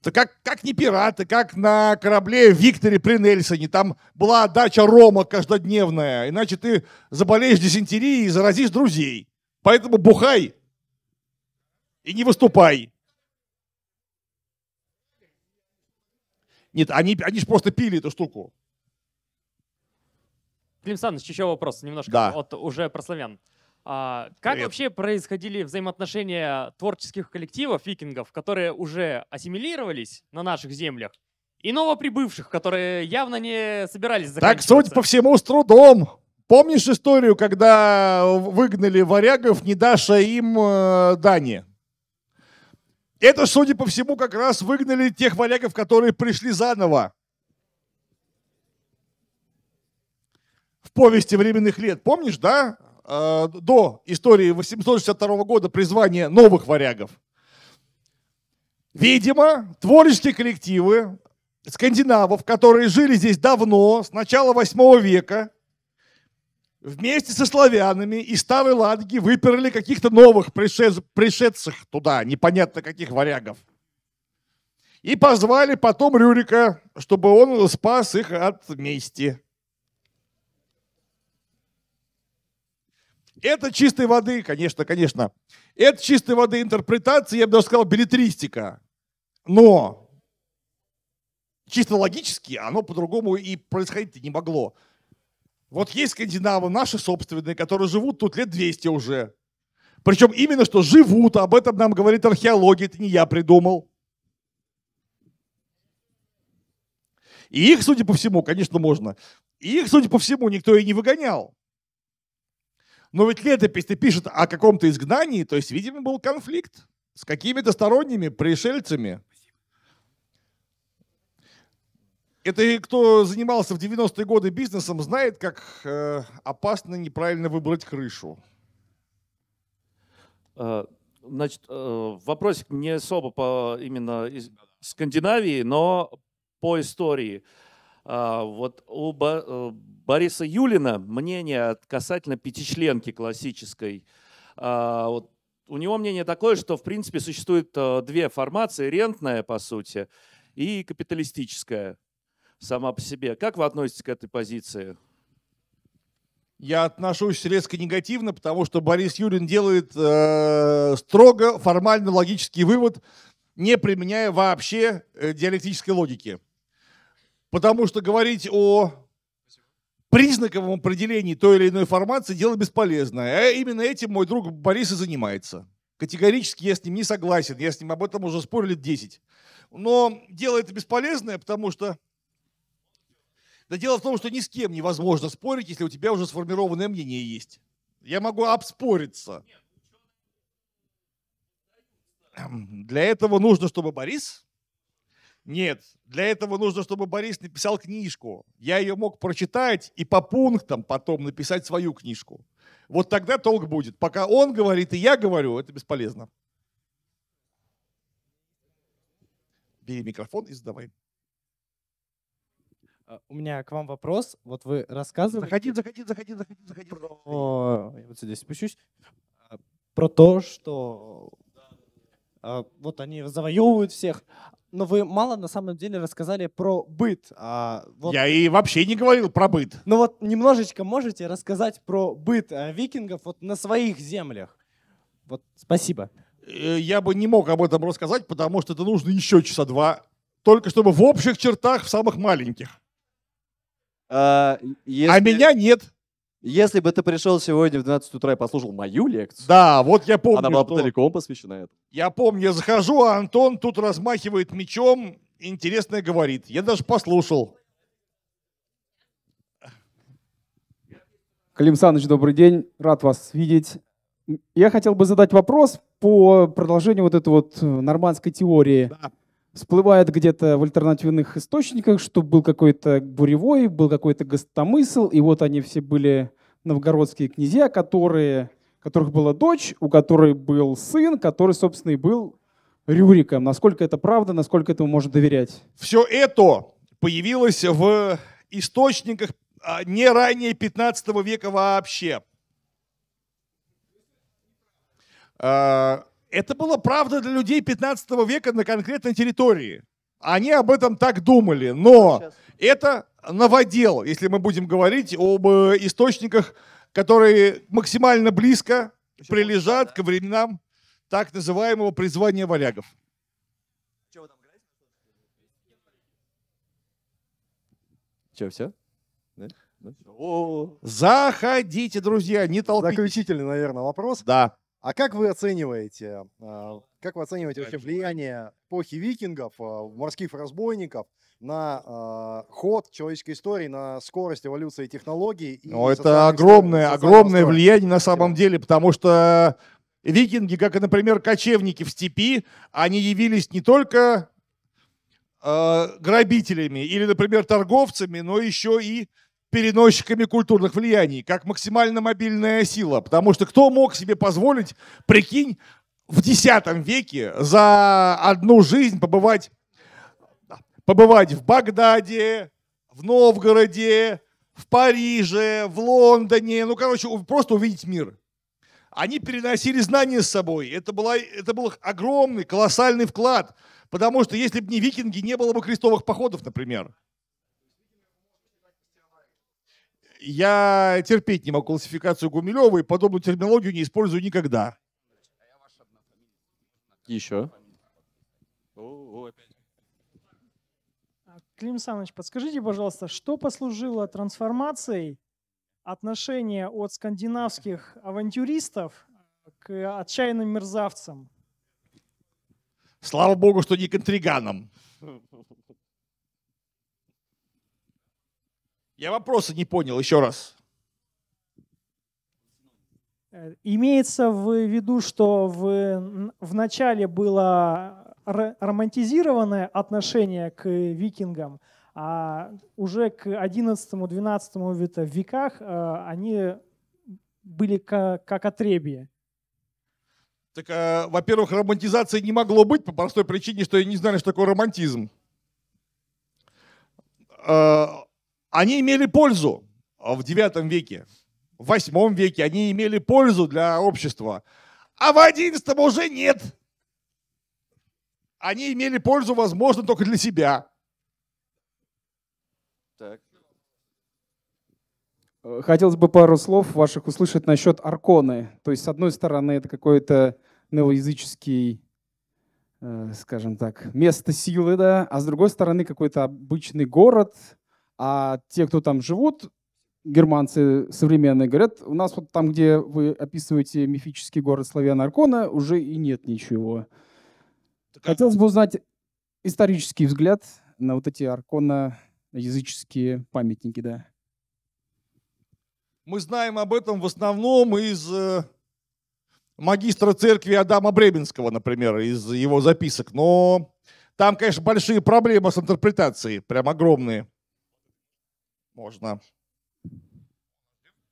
Это как, как не пираты, как на корабле Викторе при Нельсоне. Там была дача рома каждодневная, иначе ты заболеешь дизентерией и заразишь друзей. Поэтому бухай и не выступай. Нет, они, они же просто пили эту штуку. Клим Саныч, еще вопрос немножко да. от уже про славян. А, как Привет. вообще происходили взаимоотношения творческих коллективов викингов, которые уже ассимилировались на наших землях, и новоприбывших, которые явно не собирались Так, судя по всему, с трудом. Помнишь историю, когда выгнали варягов, не даша а им э, Дани? Это, судя по всему, как раз выгнали тех варягов, которые пришли заново. В повести временных лет. Помнишь, да? Э, до истории 862 года призвание новых варягов. Видимо, творческие коллективы скандинавов, которые жили здесь давно, с начала 8 века, вместе со славянами и Старой Ладги выперли каких-то новых пришед... пришедших туда, непонятно каких варягов. И позвали потом Рюрика, чтобы он спас их от мести. Это чистой воды, конечно, конечно. Это чистой воды интерпретация, я бы даже сказал, билетристика. Но чисто логически оно по-другому и происходить не могло. Вот есть скандинавы, наши собственные, которые живут тут лет 200 уже. Причем именно что живут, об этом нам говорит археология, это не я придумал. И их, судя по всему, конечно, можно. И их, судя по всему, никто и не выгонял. Но ведь летопись-то пишет о каком-то изгнании, то есть, видимо, был конфликт с какими-то сторонними пришельцами. Это и кто занимался в 90-е годы бизнесом, знает, как э, опасно неправильно выбрать крышу. Э, значит, э, вопросик не особо по именно из Скандинавии, но по истории. А, вот у э, Бориса Юлина мнение касательно пятичленки классической. А, вот у него мнение такое, что, в принципе, существует э, две формации, рентная, по сути, и капиталистическая сама по себе. Как вы относитесь к этой позиции? Я отношусь резко негативно, потому что Борис Юлин делает э, строго формально логический вывод, не применяя вообще э, диалектической логики. Потому что говорить о признаковом определении той или иной формации дело бесполезное. А именно этим мой друг Борис и занимается. Категорически я с ним не согласен. Я с ним об этом уже спорил лет 10. Но дело это бесполезное, потому что... Да дело в том, что ни с кем невозможно спорить, если у тебя уже сформированное мнение есть. Я могу обспориться. Для этого нужно, чтобы Борис нет, для этого нужно, чтобы Борис написал книжку. Я ее мог прочитать и по пунктам потом написать свою книжку. Вот тогда толк будет. Пока он говорит и я говорю, это бесполезно. Бери микрофон и задавай. А, у меня к вам вопрос. Вот вы рассказывали... Заходи, заходи, заходи, заходи, заходи. Про... Я вот здесь спущусь. А, про то, что а, вот они завоевывают всех, но вы мало на самом деле рассказали про быт. А, вот... Я и вообще не говорил про быт. Ну вот немножечко можете рассказать про быт а, викингов вот на своих землях. Вот спасибо. Э, я бы не мог об этом рассказать, потому что это нужно еще часа два, только чтобы в общих чертах, в самых маленьких. А, если... а меня нет. Если бы ты пришел сегодня в 12 утра и послушал мою лекцию, Да, вот я помню. она была бы что- целиком посвящена этому. Я помню, я захожу, а Антон тут размахивает мечом, интересное говорит. Я даже послушал. Клим Саныч, добрый день, рад вас видеть. Я хотел бы задать вопрос по продолжению вот этой вот э, нормандской теории. Да всплывает где-то в альтернативных источниках, что был какой-то буревой, был какой-то гостомысл, и вот они все были новгородские князья, которые, которых была дочь, у которой был сын, который, собственно, и был Рюриком. Насколько это правда, насколько этому можно доверять? Все это появилось в источниках а, не ранее 15 века вообще. А, это было правда для людей 15 века на конкретной территории. Они об этом так думали, но Сейчас. это новодел, если мы будем говорить об э, источниках, которые максимально близко Еще прилежат да. ко временам так называемого призвания варягов. Че, все? Да? Да? Заходите, друзья, не толпитесь. Заключительный, наверное, вопрос. Да. А как вы оцениваете, э, как вы оцениваете вообще влияние эпохи викингов, э, морских разбойников на э, ход человеческой истории, на скорость эволюции технологий? Ну, это огромное, огромное влияние на самом деле, потому что викинги, как и, например, кочевники в степи, они явились не только грабителями или, например, торговцами, но еще и переносчиками культурных влияний, как максимально мобильная сила. Потому что кто мог себе позволить, прикинь, в X веке за одну жизнь побывать, побывать в Багдаде, в Новгороде, в Париже, в Лондоне, ну, короче, просто увидеть мир. Они переносили знания с собой. Это, была, это был огромный, колоссальный вклад. Потому что если бы не викинги, не было бы крестовых походов, например. я терпеть не могу классификацию Гумилева и подобную терминологию не использую никогда. Еще. А, Клим Саныч, подскажите, пожалуйста, что послужило трансформацией отношения от скандинавских авантюристов к отчаянным мерзавцам? Слава богу, что не к интриганам. Я вопроса не понял еще раз. Э, имеется в виду, что в, в начале было романтизированное отношение к викингам, а уже к 11-12 веках э, они были как, отребье. Так, э, во-первых, романтизации не могло быть по простой причине, что они не знали, что такое романтизм они имели пользу а, в IX веке, в VIII веке они имели пользу для общества, а в XI уже нет. Они имели пользу, возможно, только для себя. Так. Э, хотелось бы пару слов ваших услышать насчет арконы. То есть, с одной стороны, это какой-то новоязыческий, э, скажем так, место силы, да, а с другой стороны, какой-то обычный город – а те, кто там живут, германцы современные, говорят, у нас вот там, где вы описываете мифический город Славяна Аркона, уже и нет ничего. Так, а Хотелось бы узнать исторический взгляд на вот эти Аркона языческие памятники, да. Мы знаем об этом в основном из э, магистра церкви Адама Бременского, например, из его записок. Но там, конечно, большие проблемы с интерпретацией, прям огромные. Можно.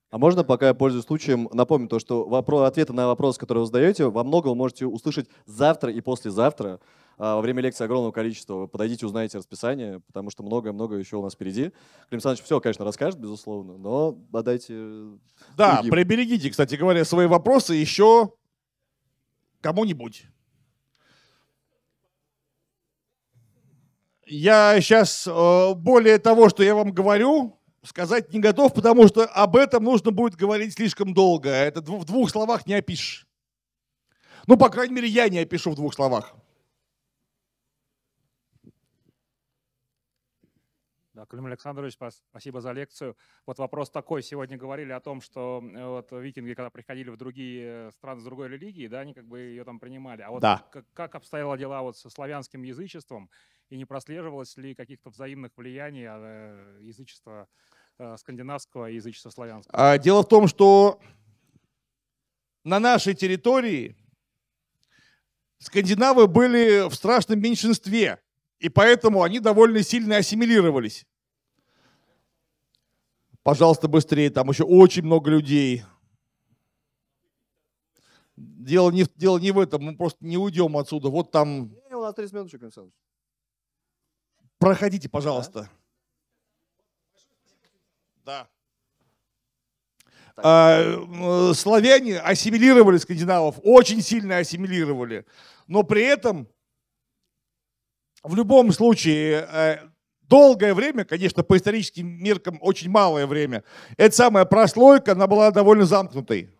А можно, пока я пользуюсь случаем, напомню то, что вопрос, ответы на вопрос, который вы задаете, во многом вы можете услышать завтра и послезавтра. А, во время лекции огромного количества. Вы подойдите, узнаете расписание, потому что многое-многое еще у нас впереди. Клим Александрович все, конечно, расскажет, безусловно, но подайте. Да, другим. приберегите, кстати говоря, свои вопросы еще кому-нибудь. Я сейчас, э, более того, что я вам говорю, сказать не готов, потому что об этом нужно будет говорить слишком долго. А это в двух словах не опишешь. Ну, по крайней мере, я не опишу в двух словах. Да, Клим Александрович, спасибо за лекцию. Вот вопрос такой. Сегодня говорили о том, что э, вот викинги, когда приходили в другие э, страны с другой религией, да, они как бы ее там принимали. А вот да. как, как обстояло дела вот со славянским язычеством? И не прослеживалось ли каких-то взаимных влияний а, э, язычества Э, скандинавского язычества славянского? А, дело в том, что на нашей территории скандинавы были в страшном меньшинстве, и поэтому они довольно сильно ассимилировались. Пожалуйста, быстрее, там еще очень много людей. Дело не, дело не в этом, мы просто не уйдем отсюда. Вот там... У нас 30 минут, Проходите, пожалуйста. Да? Да. А, славяне ассимилировали скандинавов, очень сильно ассимилировали. Но при этом, в любом случае, э, долгое время, конечно, по историческим меркам очень малое время, эта самая прослойка, она была довольно замкнутой.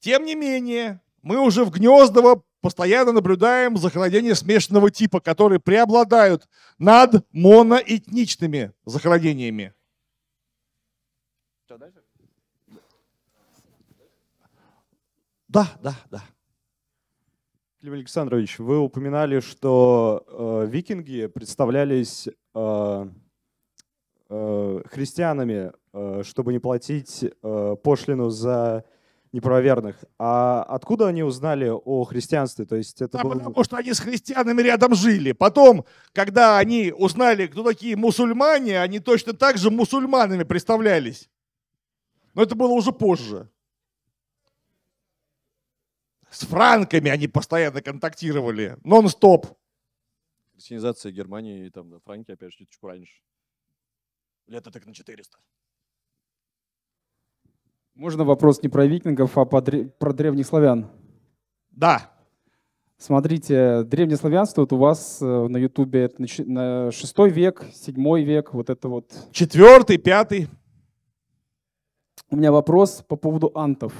Тем не менее, мы уже в Гнездово постоянно наблюдаем захоронения смешанного типа, которые преобладают над моноэтничными захоронениями. Что дальше? Да, да, да. Клим Александрович, вы упоминали, что э, викинги представлялись э, э, христианами, э, чтобы не платить э, пошлину за неправоверных. А откуда они узнали о христианстве? То есть это а было... потому что они с христианами рядом жили. Потом, когда они узнали, кто такие мусульмане, они точно так же мусульманами представлялись. Но это было уже позже. С франками они постоянно контактировали. Нон-стоп. Христианизация Германии и там Франки, опять же, чуть раньше. Лето так на 400. Можно вопрос не про викингов, а про древних славян? Да. Смотрите, древнее славянство вот у вас э, на Ютубе на 6 век, 7 век, вот это вот. Четвертый, пятый. У меня вопрос по поводу антов.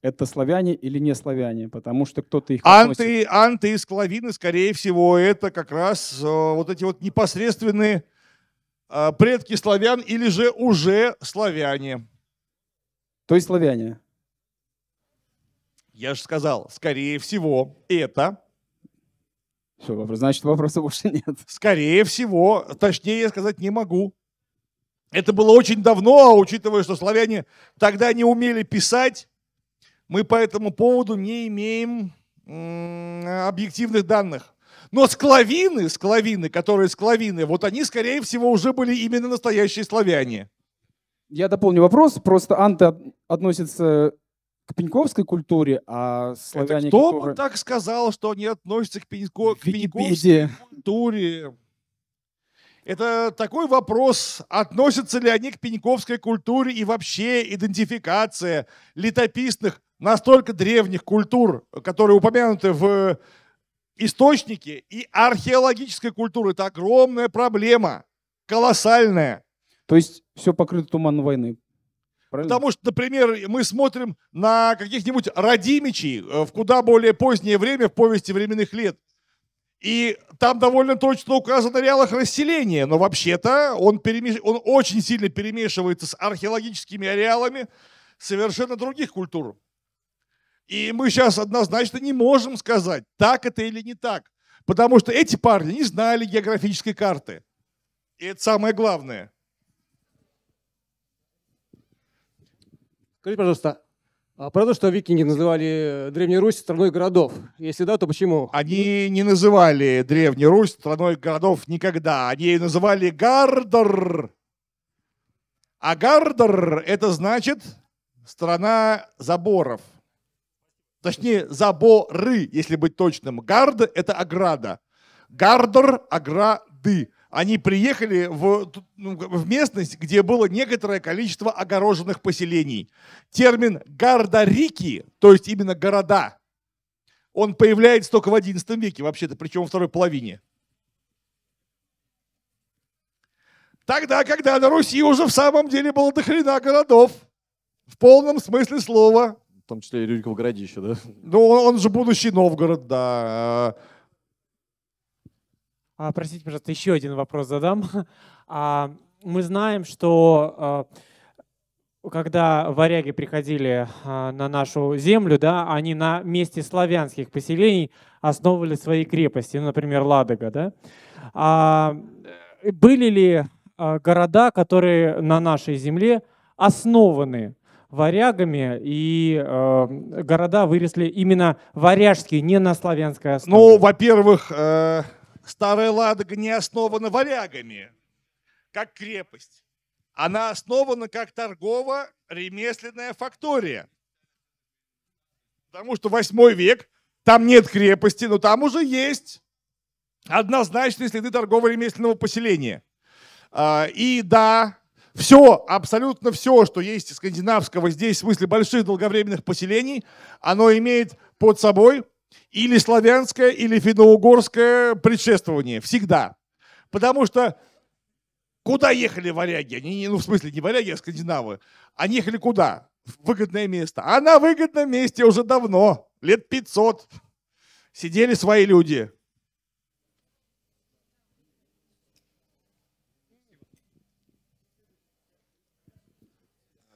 Это славяне или не славяне? Потому что кто-то их... Анты, относит... анты и склавины, скорее всего, это как раз э, вот эти вот непосредственные э, предки славян или же уже славяне то есть славяне. Я же сказал, скорее всего, это... Все вопрос? Значит, вопроса больше нет. Скорее всего, точнее сказать не могу. Это было очень давно, а учитывая, что славяне тогда не умели писать, мы по этому поводу не имеем объективных данных. Но склавины, склавины, которые склавины, вот они, скорее всего, уже были именно настоящие славяне. Я дополню вопрос. Просто Анта относится к пеньковской культуре, а славяне... Это кто которые... бы так сказал, что они относятся к, пенько... к пеньковской культуре? Это такой вопрос, относятся ли они к пеньковской культуре и вообще идентификация летописных настолько древних культур, которые упомянуты в источнике, и археологической культуры. Это огромная проблема, колоссальная. То есть все покрыто туманом войны. Правильно? Потому что, например, мы смотрим на каких-нибудь родимичей э, в куда более позднее время в повести временных лет. И там довольно точно указано реалах расселения, но вообще-то он, перемеш... он очень сильно перемешивается с археологическими ареалами совершенно других культур. И мы сейчас однозначно не можем сказать, так это или не так. Потому что эти парни не знали географической карты. И это самое главное. Скажите, пожалуйста, а правда, что викинги называли Древнюю Русь страной городов? Если да, то почему? Они не называли Древнюю Русь страной городов никогда. Они ее называли Гардер. А Гардер – это значит страна заборов. Точнее, заборы, если быть точным. Гард – это ограда. Гардер – ограды они приехали в, ну, в местность, где было некоторое количество огороженных поселений. Термин «гардарики», то есть именно «города», он появляется только в XI веке вообще-то, причем во второй половине. Тогда, когда на Руси уже в самом деле было до хрена городов, в полном смысле слова. В том числе и Рюриков городище, да? Ну, он же будущий Новгород, да. А, простите, пожалуйста, еще один вопрос задам. [LAUGHS] А, мы знаем, что а, когда варяги приходили а, на нашу землю, да, они на месте славянских поселений основывали свои крепости, ну, например, Ладога. Да? А были ли а, города, которые на нашей земле основаны варягами, и э, города выросли именно варяжские, не на славянской основе? Ну, во-первых, э, Старая Ладога не основана варягами, как крепость. Она основана как торгово-ремесленная фактория. Потому что 8 век, там нет крепости, но там уже есть однозначные следы торгово-ремесленного поселения. А, и да, все, абсолютно все, что есть из скандинавского здесь в смысле больших долговременных поселений, оно имеет под собой или славянское, или финно-угорское предшествование. Всегда. Потому что куда ехали варяги? Они, ну, в смысле, не варяги, а скандинавы. Они ехали куда? В выгодное место. А на выгодном месте уже давно, лет 500, сидели свои люди.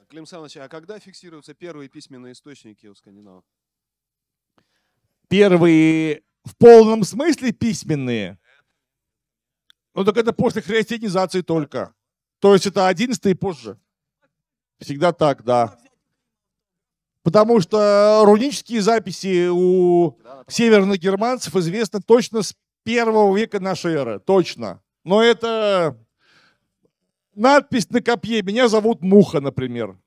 Клим Саныч, а когда фиксируются первые письменные источники у скандинавов? Первые в полном смысле письменные. Ну так это после христианизации только. То есть это одиннадцатый и позже. Всегда так, да. Потому что рунические записи у северных германцев известны точно с первого века нашей эры. Точно. Но это надпись на копье. Меня зовут Муха, например.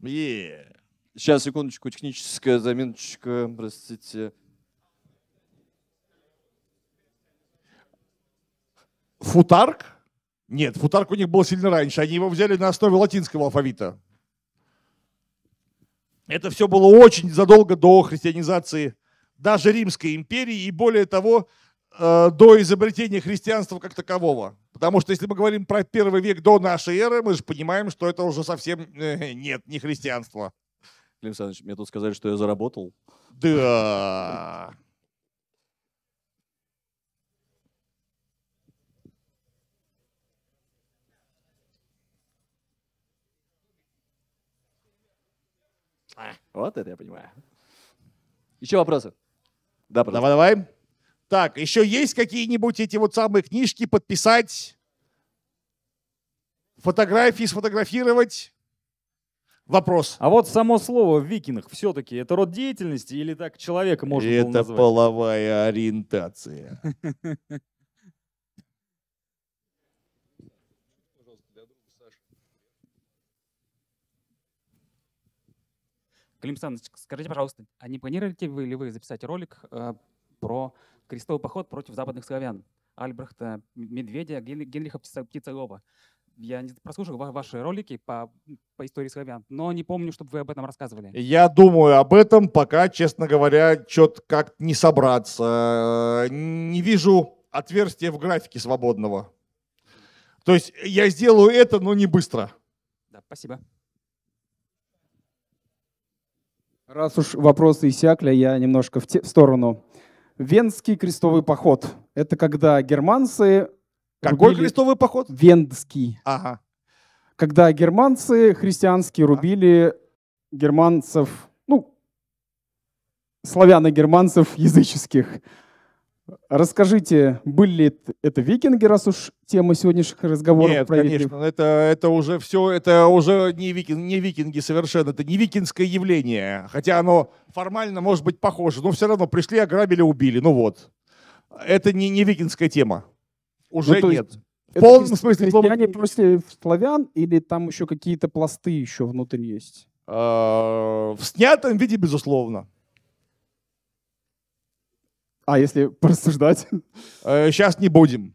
Yeah. Сейчас, секундочку, техническая заминочка, простите. Футарк? Нет, футарк у них был сильно раньше. Они его взяли на основе латинского алфавита. Это все было очень задолго до христианизации даже Римской империи и более того, э, до изобретения христианства как такового. Потому что если мы говорим про первый век до нашей эры, мы же понимаем, что это уже совсем э, нет, не христианство. Клим Александрович, мне тут сказали, что я заработал. Да. А, вот это я понимаю. Еще вопросы? Да, пожалуйста. Давай, давай. Так, еще есть какие-нибудь эти вот самые книжки подписать, фотографии сфотографировать? Вопрос. А вот само слово «викинг» все-таки это род деятельности или так человека можно это было назвать? Это половая ориентация. Клим Александрович, скажите, пожалуйста, а не планируете вы ли вы записать ролик э, про крестовый поход против западных славян? Альбрехта Медведя, Генриха Птицелова. Я не прослушал ваши ролики по, по истории славян, но не помню, чтобы вы об этом рассказывали. Я думаю об этом, пока, честно говоря, что-то как не собраться. Не вижу отверстия в графике свободного. То есть я сделаю это, но не быстро. Да, спасибо. Раз уж вопросы иссякли, я немножко в, те, в сторону. Венский крестовый поход – это когда германцы какой рубили... крестовый поход? Вендский. Ага. Когда германцы христианские рубили а. германцев, ну, славяно-германцев [LAUGHS] языческих. Расскажите, были ли это викинги, раз уж тема сегодняшних разговоров Нет, про конечно, викингов? это, это уже все, это уже не, викин, не викинги совершенно, это не викинское явление. Хотя оно формально может быть похоже, но все равно пришли, ограбили, убили. Ну вот. Это не, не викинская тема. Уже ну, нет. В полном смысле слова христиане после славян или там еще какие-то пласты еще внутри есть? Э, в снятом виде, безусловно. А если [LAUGHS] порассуждать? Сейчас э, не будем.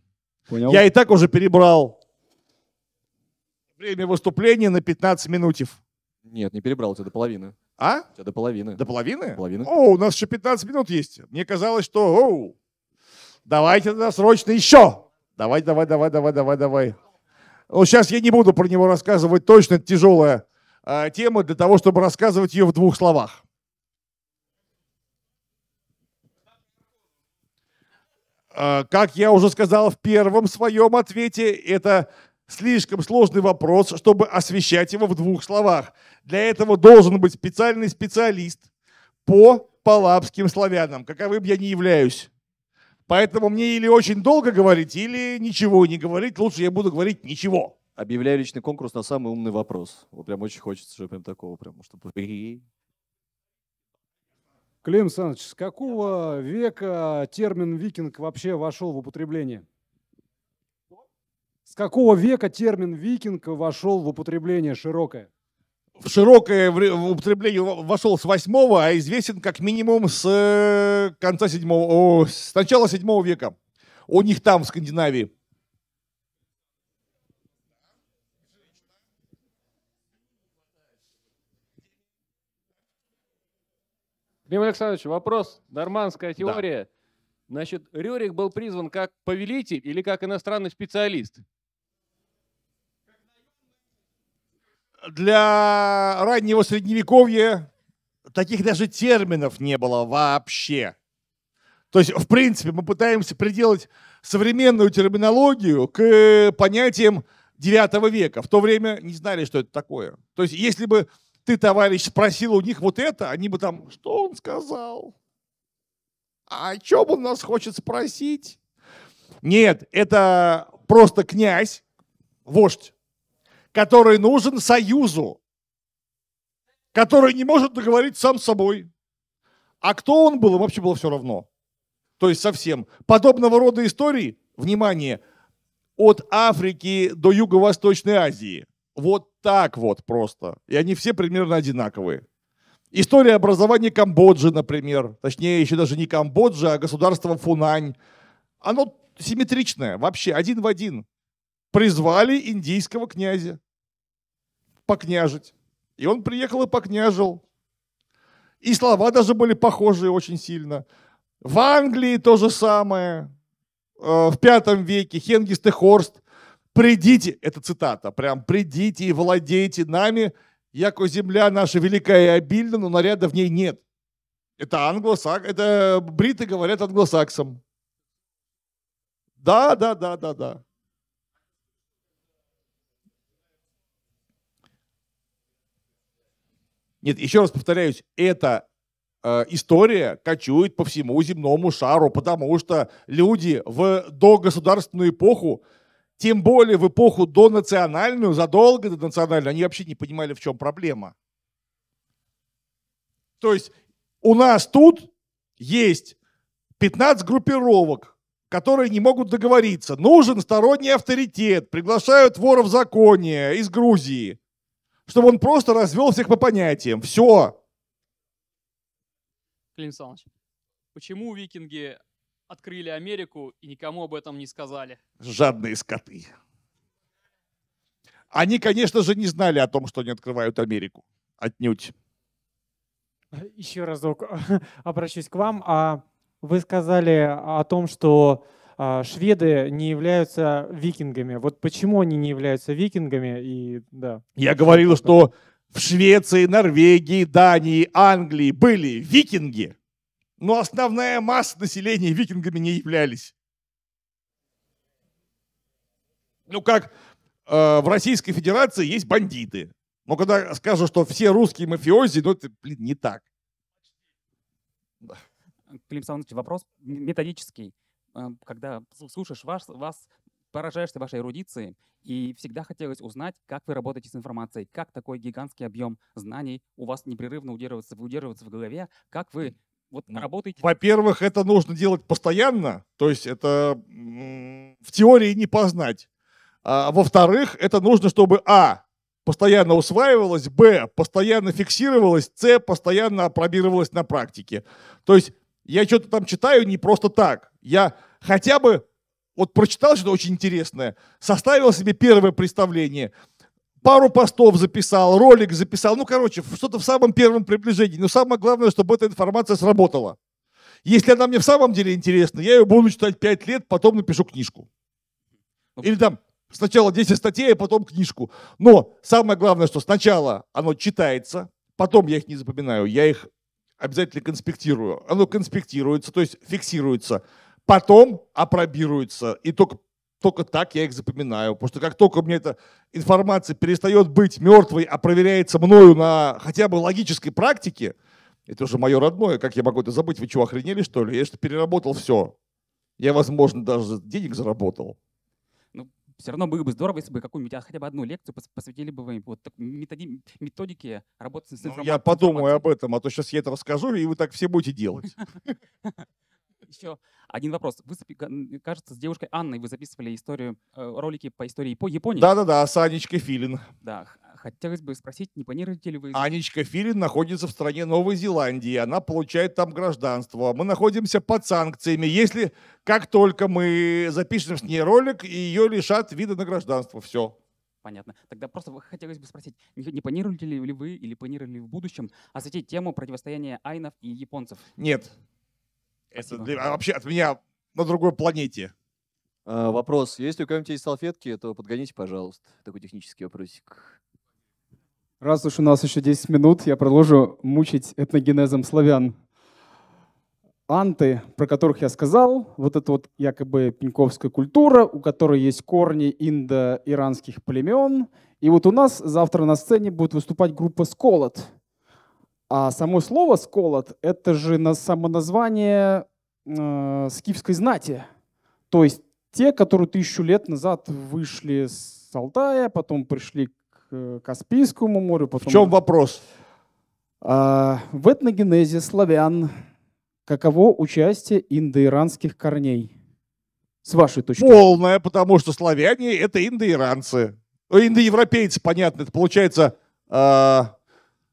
Понял. Я и так уже перебрал время выступления на 15 минутив. Нет, не перебрал, у тебя до половины. А? У тебя до половины. До половины? До половины. О, у нас еще 15 минут есть. Мне казалось, что... Оу, давайте тогда срочно еще. Давай, давай, давай, давай, давай, давай. Ну, сейчас я не буду про него рассказывать точно, это тяжелая э, а, тема для того, чтобы рассказывать ее в двух словах. Э, как я уже сказал в первом своем ответе, это слишком сложный вопрос, чтобы освещать его в двух словах. Для этого должен быть специальный специалист по палапским славянам, каковым я не являюсь. Поэтому мне или очень долго говорить, или ничего не говорить. Лучше я буду говорить ничего. Объявляю личный конкурс на самый умный вопрос. Вот прям очень хочется, чтобы прям такого, прям, чтобы... Клим Александрович, с какого века термин «викинг» вообще вошел в употребление? С какого века термин «викинг» вошел в употребление широкое? в широкое употребление вошел с восьмого, а известен как минимум с э, конца седьмого, о, с начала седьмого века. У них там, в Скандинавии. Клим Александрович, вопрос. Нормандская теория. Да. Значит, Рюрик был призван как повелитель или как иностранный специалист? для раннего средневековья таких даже терминов не было вообще. То есть, в принципе, мы пытаемся приделать современную терминологию к понятиям IX века. В то время не знали, что это такое. То есть, если бы ты, товарищ, спросил у них вот это, они бы там, что он сказал? А о чем он нас хочет спросить? Нет, это просто князь, вождь который нужен союзу, который не может договорить сам с собой. А кто он был, им вообще было все равно. То есть совсем. Подобного рода истории, внимание, от Африки до Юго-Восточной Азии. Вот так вот просто. И они все примерно одинаковые. История образования Камбоджи, например, точнее, еще даже не Камбоджи, а государство Фунань. Оно симметричное вообще, один в один. Призвали индийского князя покняжить. И он приехал и покняжил. И слова даже были похожие очень сильно. В Англии то же самое. Э, в пятом веке Хенгист и Хорст. «Придите», это цитата, прям «придите и владейте нами, яко земля наша великая и обильна, но наряда в ней нет». Это англосак, это бриты говорят англосаксам. Да, да, да, да, да. Нет, еще раз повторяюсь, это э, история кочует по всему земному шару, потому что люди в догосударственную эпоху, тем более в эпоху донациональную, задолго до национальной, они вообще не понимали, в чем проблема. То есть у нас тут есть 15 группировок, которые не могут договориться. Нужен сторонний авторитет, приглашают воров в законе из Грузии – чтобы он просто развел всех по понятиям. Все. Клим Александрович, почему викинги открыли Америку и никому об этом не сказали? Жадные скоты. Они, конечно же, не знали о том, что они открывают Америку. Отнюдь. Еще разок [LAUGHS] обращусь к вам. А вы сказали о том, что а, шведы не являются викингами. Вот почему они не являются викингами? И, да. Я говорил, что в Швеции, Норвегии, Дании, Англии были викинги, но основная масса населения викингами не являлись. Ну как э, в Российской Федерации есть бандиты. Но когда скажут, что все русские мафиози, ну это, блин, не так. Клим Александрович, вопрос методический. А, когда слушаешь вас, вас поражаешься вашей эрудиции, и всегда хотелось узнать, как вы работаете с информацией, как такой гигантский объем знаний у вас непрерывно удерживается, удерживается в голове, как вы вот ну, работаете. Во-первых, это нужно делать постоянно, то есть это в теории не познать. А, во-вторых, это нужно, чтобы а постоянно усваивалось, б постоянно фиксировалось, с постоянно опробировалось на практике. То есть я что-то там читаю не просто так. Я хотя бы, вот прочитал что-то очень интересное, составил себе первое представление, пару постов записал, ролик записал, ну, короче, что-то в самом первом приближении. Но самое главное, чтобы эта информация сработала. Если она мне в самом деле интересна, я ее буду читать 5 лет, потом напишу книжку. Ну, Или там сначала 10 статей, а потом книжку. Но самое главное, что сначала оно читается, потом я их не запоминаю, я их обязательно конспектирую. Оно конспектируется, то есть фиксируется потом опробируются. И только, только так я их запоминаю. Потому что как только мне эта информация перестает быть мертвой, а проверяется мною на хотя бы логической практике, это уже мое родное, как я могу это забыть? Вы что, охренели, что ли? Я что переработал все. Я, возможно, даже денег заработал. Ну, все равно было бы здорово, если бы какую-нибудь а, хотя бы одну лекцию посвятили бы вы вот методи, методике работы с информацией. Ну, я подумаю об этом, а то сейчас я это расскажу, и вы так все будете делать. [LAUGHS] Еще один вопрос. Вы, кажется, с девушкой Анной вы записывали историю, э, ролики по истории по Японии. Да-да-да, с Анечкой Филин. Да, хотелось бы спросить, не планируете ли вы... Анечка Филин находится в стране Новой Зеландии, она получает там гражданство. Мы находимся под санкциями. Если как только мы запишем с ней ролик, ее лишат вида на гражданство. Все. Понятно. Тогда просто хотелось бы спросить, не, не планируете ли вы или планировали в будущем осветить тему противостояния айнов и японцев? Нет. Это для, а, вообще от меня на другой планете. А, вопрос. Если у кого-нибудь есть салфетки, а то подгоните, пожалуйста. Такой технический вопросик. Раз уж у нас еще 10 минут, я продолжу мучить этногенезом славян. Анты, про которых я сказал, вот эта вот якобы пеньковская культура, у которой есть корни индо-иранских племен. И вот у нас завтра на сцене будет выступать группа «Сколот», а само слово «сколот» — это же на само название э, скифской знати. То есть те, которые тысячу лет назад вышли с Алтая, потом пришли к э, Каспийскому морю. Потом... В чем вопрос? А, в этногенезе славян каково участие индоиранских корней? С вашей точки зрения. Полное, потому что славяне — это индоиранцы. Индоевропейцы, понятно, это получается... А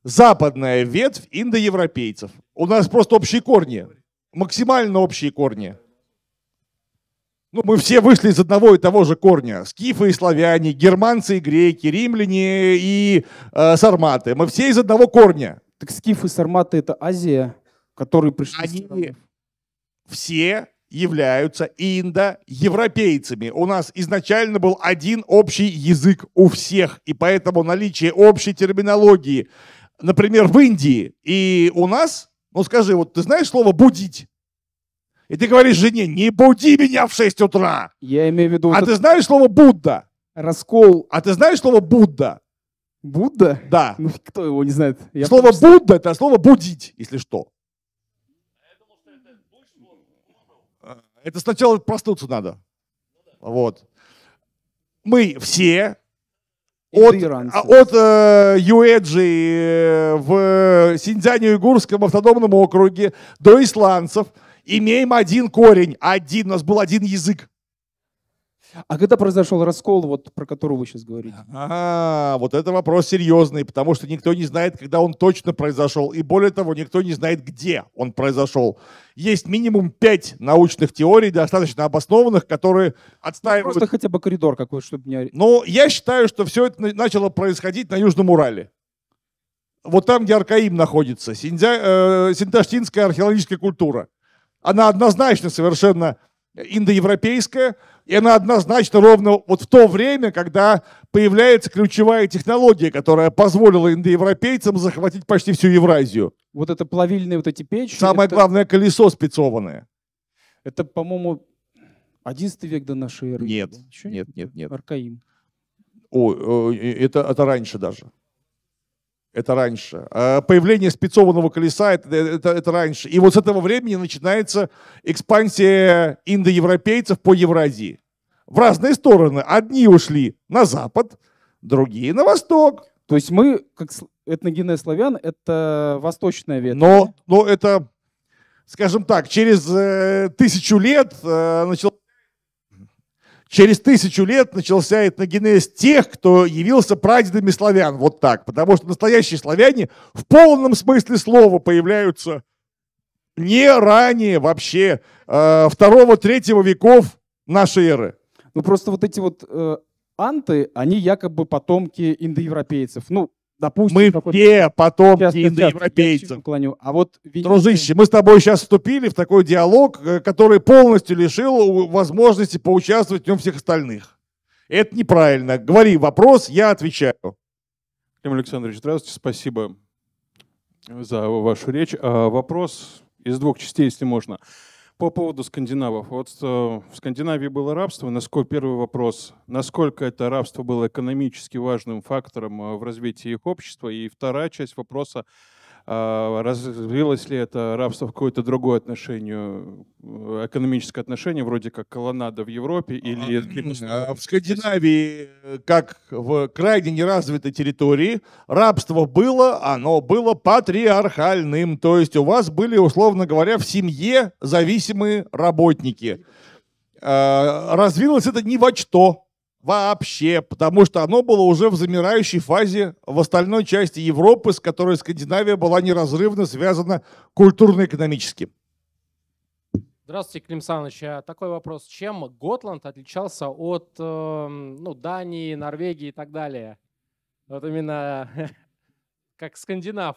западная ветвь индоевропейцев. У нас просто общие корни, максимально общие корни. Ну, мы все вышли из одного и того же корня. Скифы и славяне, германцы и греки, римляне и э, сарматы. Мы все из одного корня. Так скифы и сарматы — это Азия, которые пришли... Они все являются индоевропейцами. У нас изначально был один общий язык у всех, и поэтому наличие общей терминологии например, в Индии и у нас, ну скажи, вот ты знаешь слово «будить»? И ты говоришь жене, не буди меня в 6 утра. Я имею в виду... А ты знаешь слово Будда? Раскол. А ты знаешь слово Будда? Будда? Да. Ну, кто его не знает? Я слово просто... Будда – это слово будить, если что. А, это сначала простуться надо. Вот. Мы все от, а, от э, Юэджи э, в Синьцзяне-Уйгурском автономном округе до исландцев имеем один корень, один, у нас был один язык. А когда произошел раскол, вот про который вы сейчас говорите? А, вот это вопрос серьезный, потому что никто не знает, когда он точно произошел. И более того, никто не знает, где он произошел. Есть минимум пять научных теорий, достаточно обоснованных, которые отстаивают... Ну, просто хотя бы коридор какой-то, чтобы не... Ну, я считаю, что все это начало происходить на Южном Урале. Вот там, где Аркаим находится, синдзя... э, синташтинская археологическая культура. Она однозначно совершенно индоевропейская, и она однозначно ровно вот в то время, когда появляется ключевая технология, которая позволила индоевропейцам захватить почти всю Евразию. Вот это плавильные вот эти печи. Самое это... главное, колесо спецованное. Это, по-моему, 11 век до нашей эры. Нет, нет, нет, нет. Аркаим. О, э, э, это, это раньше даже это раньше. А, появление спецованного колеса это, это, это раньше. И вот с этого времени начинается экспансия индоевропейцев по Евразии. В разные стороны. Одни ушли на запад, другие на восток. То есть мы, как этногенез славян, это восточная ветвь. Но, но это, скажем так, через э, тысячу лет э, начала Через тысячу лет начался этногенез тех, кто явился прадедами славян. Вот так. Потому что настоящие славяне в полном смысле слова появляются не ранее вообще э, второго-третьего веков нашей эры. Ну просто вот эти вот э, анты, они якобы потомки индоевропейцев. Ну, допустим, мы все потомки индоевропейцев. А вот, Дружище, мы с тобой сейчас вступили в такой диалог, э, который полностью лишил э, возможности поучаствовать в нем всех остальных. Это неправильно. Говори вопрос, я отвечаю. Клим Александрович, здравствуйте, спасибо за вашу речь. А вопрос из двух частей, если можно. По поводу скандинавов. Вот э, в Скандинавии было рабство. Насколько, первый вопрос. Насколько это рабство было экономически важным фактором э, в развитии их общества? И вторая часть вопроса а, развилось ли это рабство в какое-то другое отношению, э, экономическое отношение, вроде как колоннада в Европе а, или... Ну, а в Скандинавии, э, как в крайне неразвитой территории, рабство было, оно было патриархальным, то есть у вас были, условно говоря, в семье зависимые работники. Развилось это ни во что, вообще, потому что оно было уже в замирающей фазе в остальной части Европы, с которой Скандинавия была неразрывно связана культурно-экономически. Здравствуйте, Клим Саныч. А такой вопрос. Чем Готланд отличался от эм, ну, Дании, Норвегии и так далее? Вот именно [LAUGHS] как скандинав.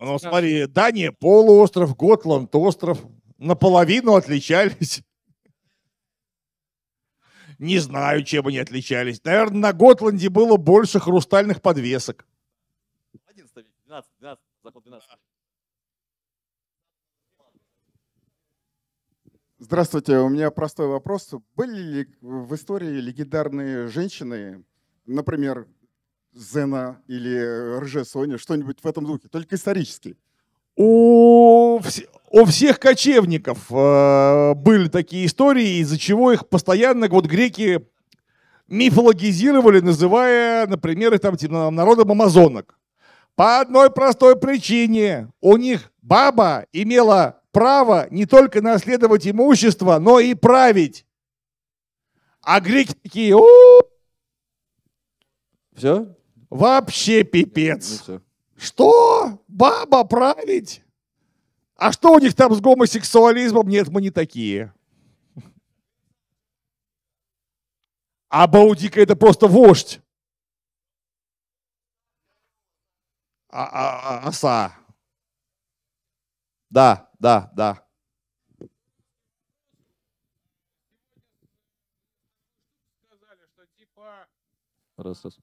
Ну, смотри, Дания полуостров, Готланд остров. Наполовину отличались. Не знаю, чем они отличались. Наверное, на Готланде было больше хрустальных подвесок. 11 12, 12, заход 12. Здравствуйте, у меня простой вопрос. Были ли в истории легендарные женщины, например, Зена или Рже Соня, что-нибудь в этом духе, только исторически? О, все у всех кочевников э, были такие истории, из-за чего их постоянно вот греки мифологизировали, называя, например, там, типа, народом амазонок. По одной простой причине у них баба имела право не только наследовать имущество, но и править. А греки такие, у Все? Вообще пипец. Ну, все. Что? Баба править? А что у них там с гомосексуализмом? Нет, мы не такие. А Баудика это просто вождь. А, а, а, оса. Да, да, да. Типа раз, раз.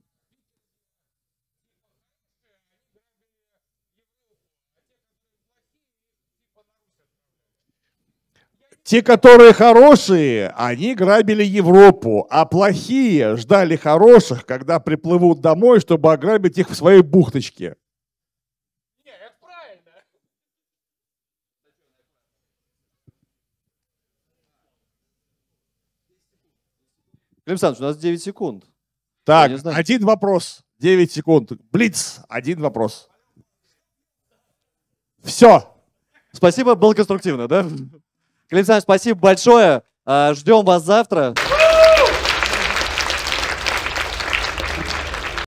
Те, которые хорошие, они грабили Европу, а плохие ждали хороших, когда приплывут домой, чтобы ограбить их в своей бухточке. Не, это Александр, у нас 9 секунд. Так, один вопрос. 9 секунд. Блиц, один вопрос. Все. Спасибо, было конструктивно, да? Климсан, спасибо большое. А, ждем вас завтра.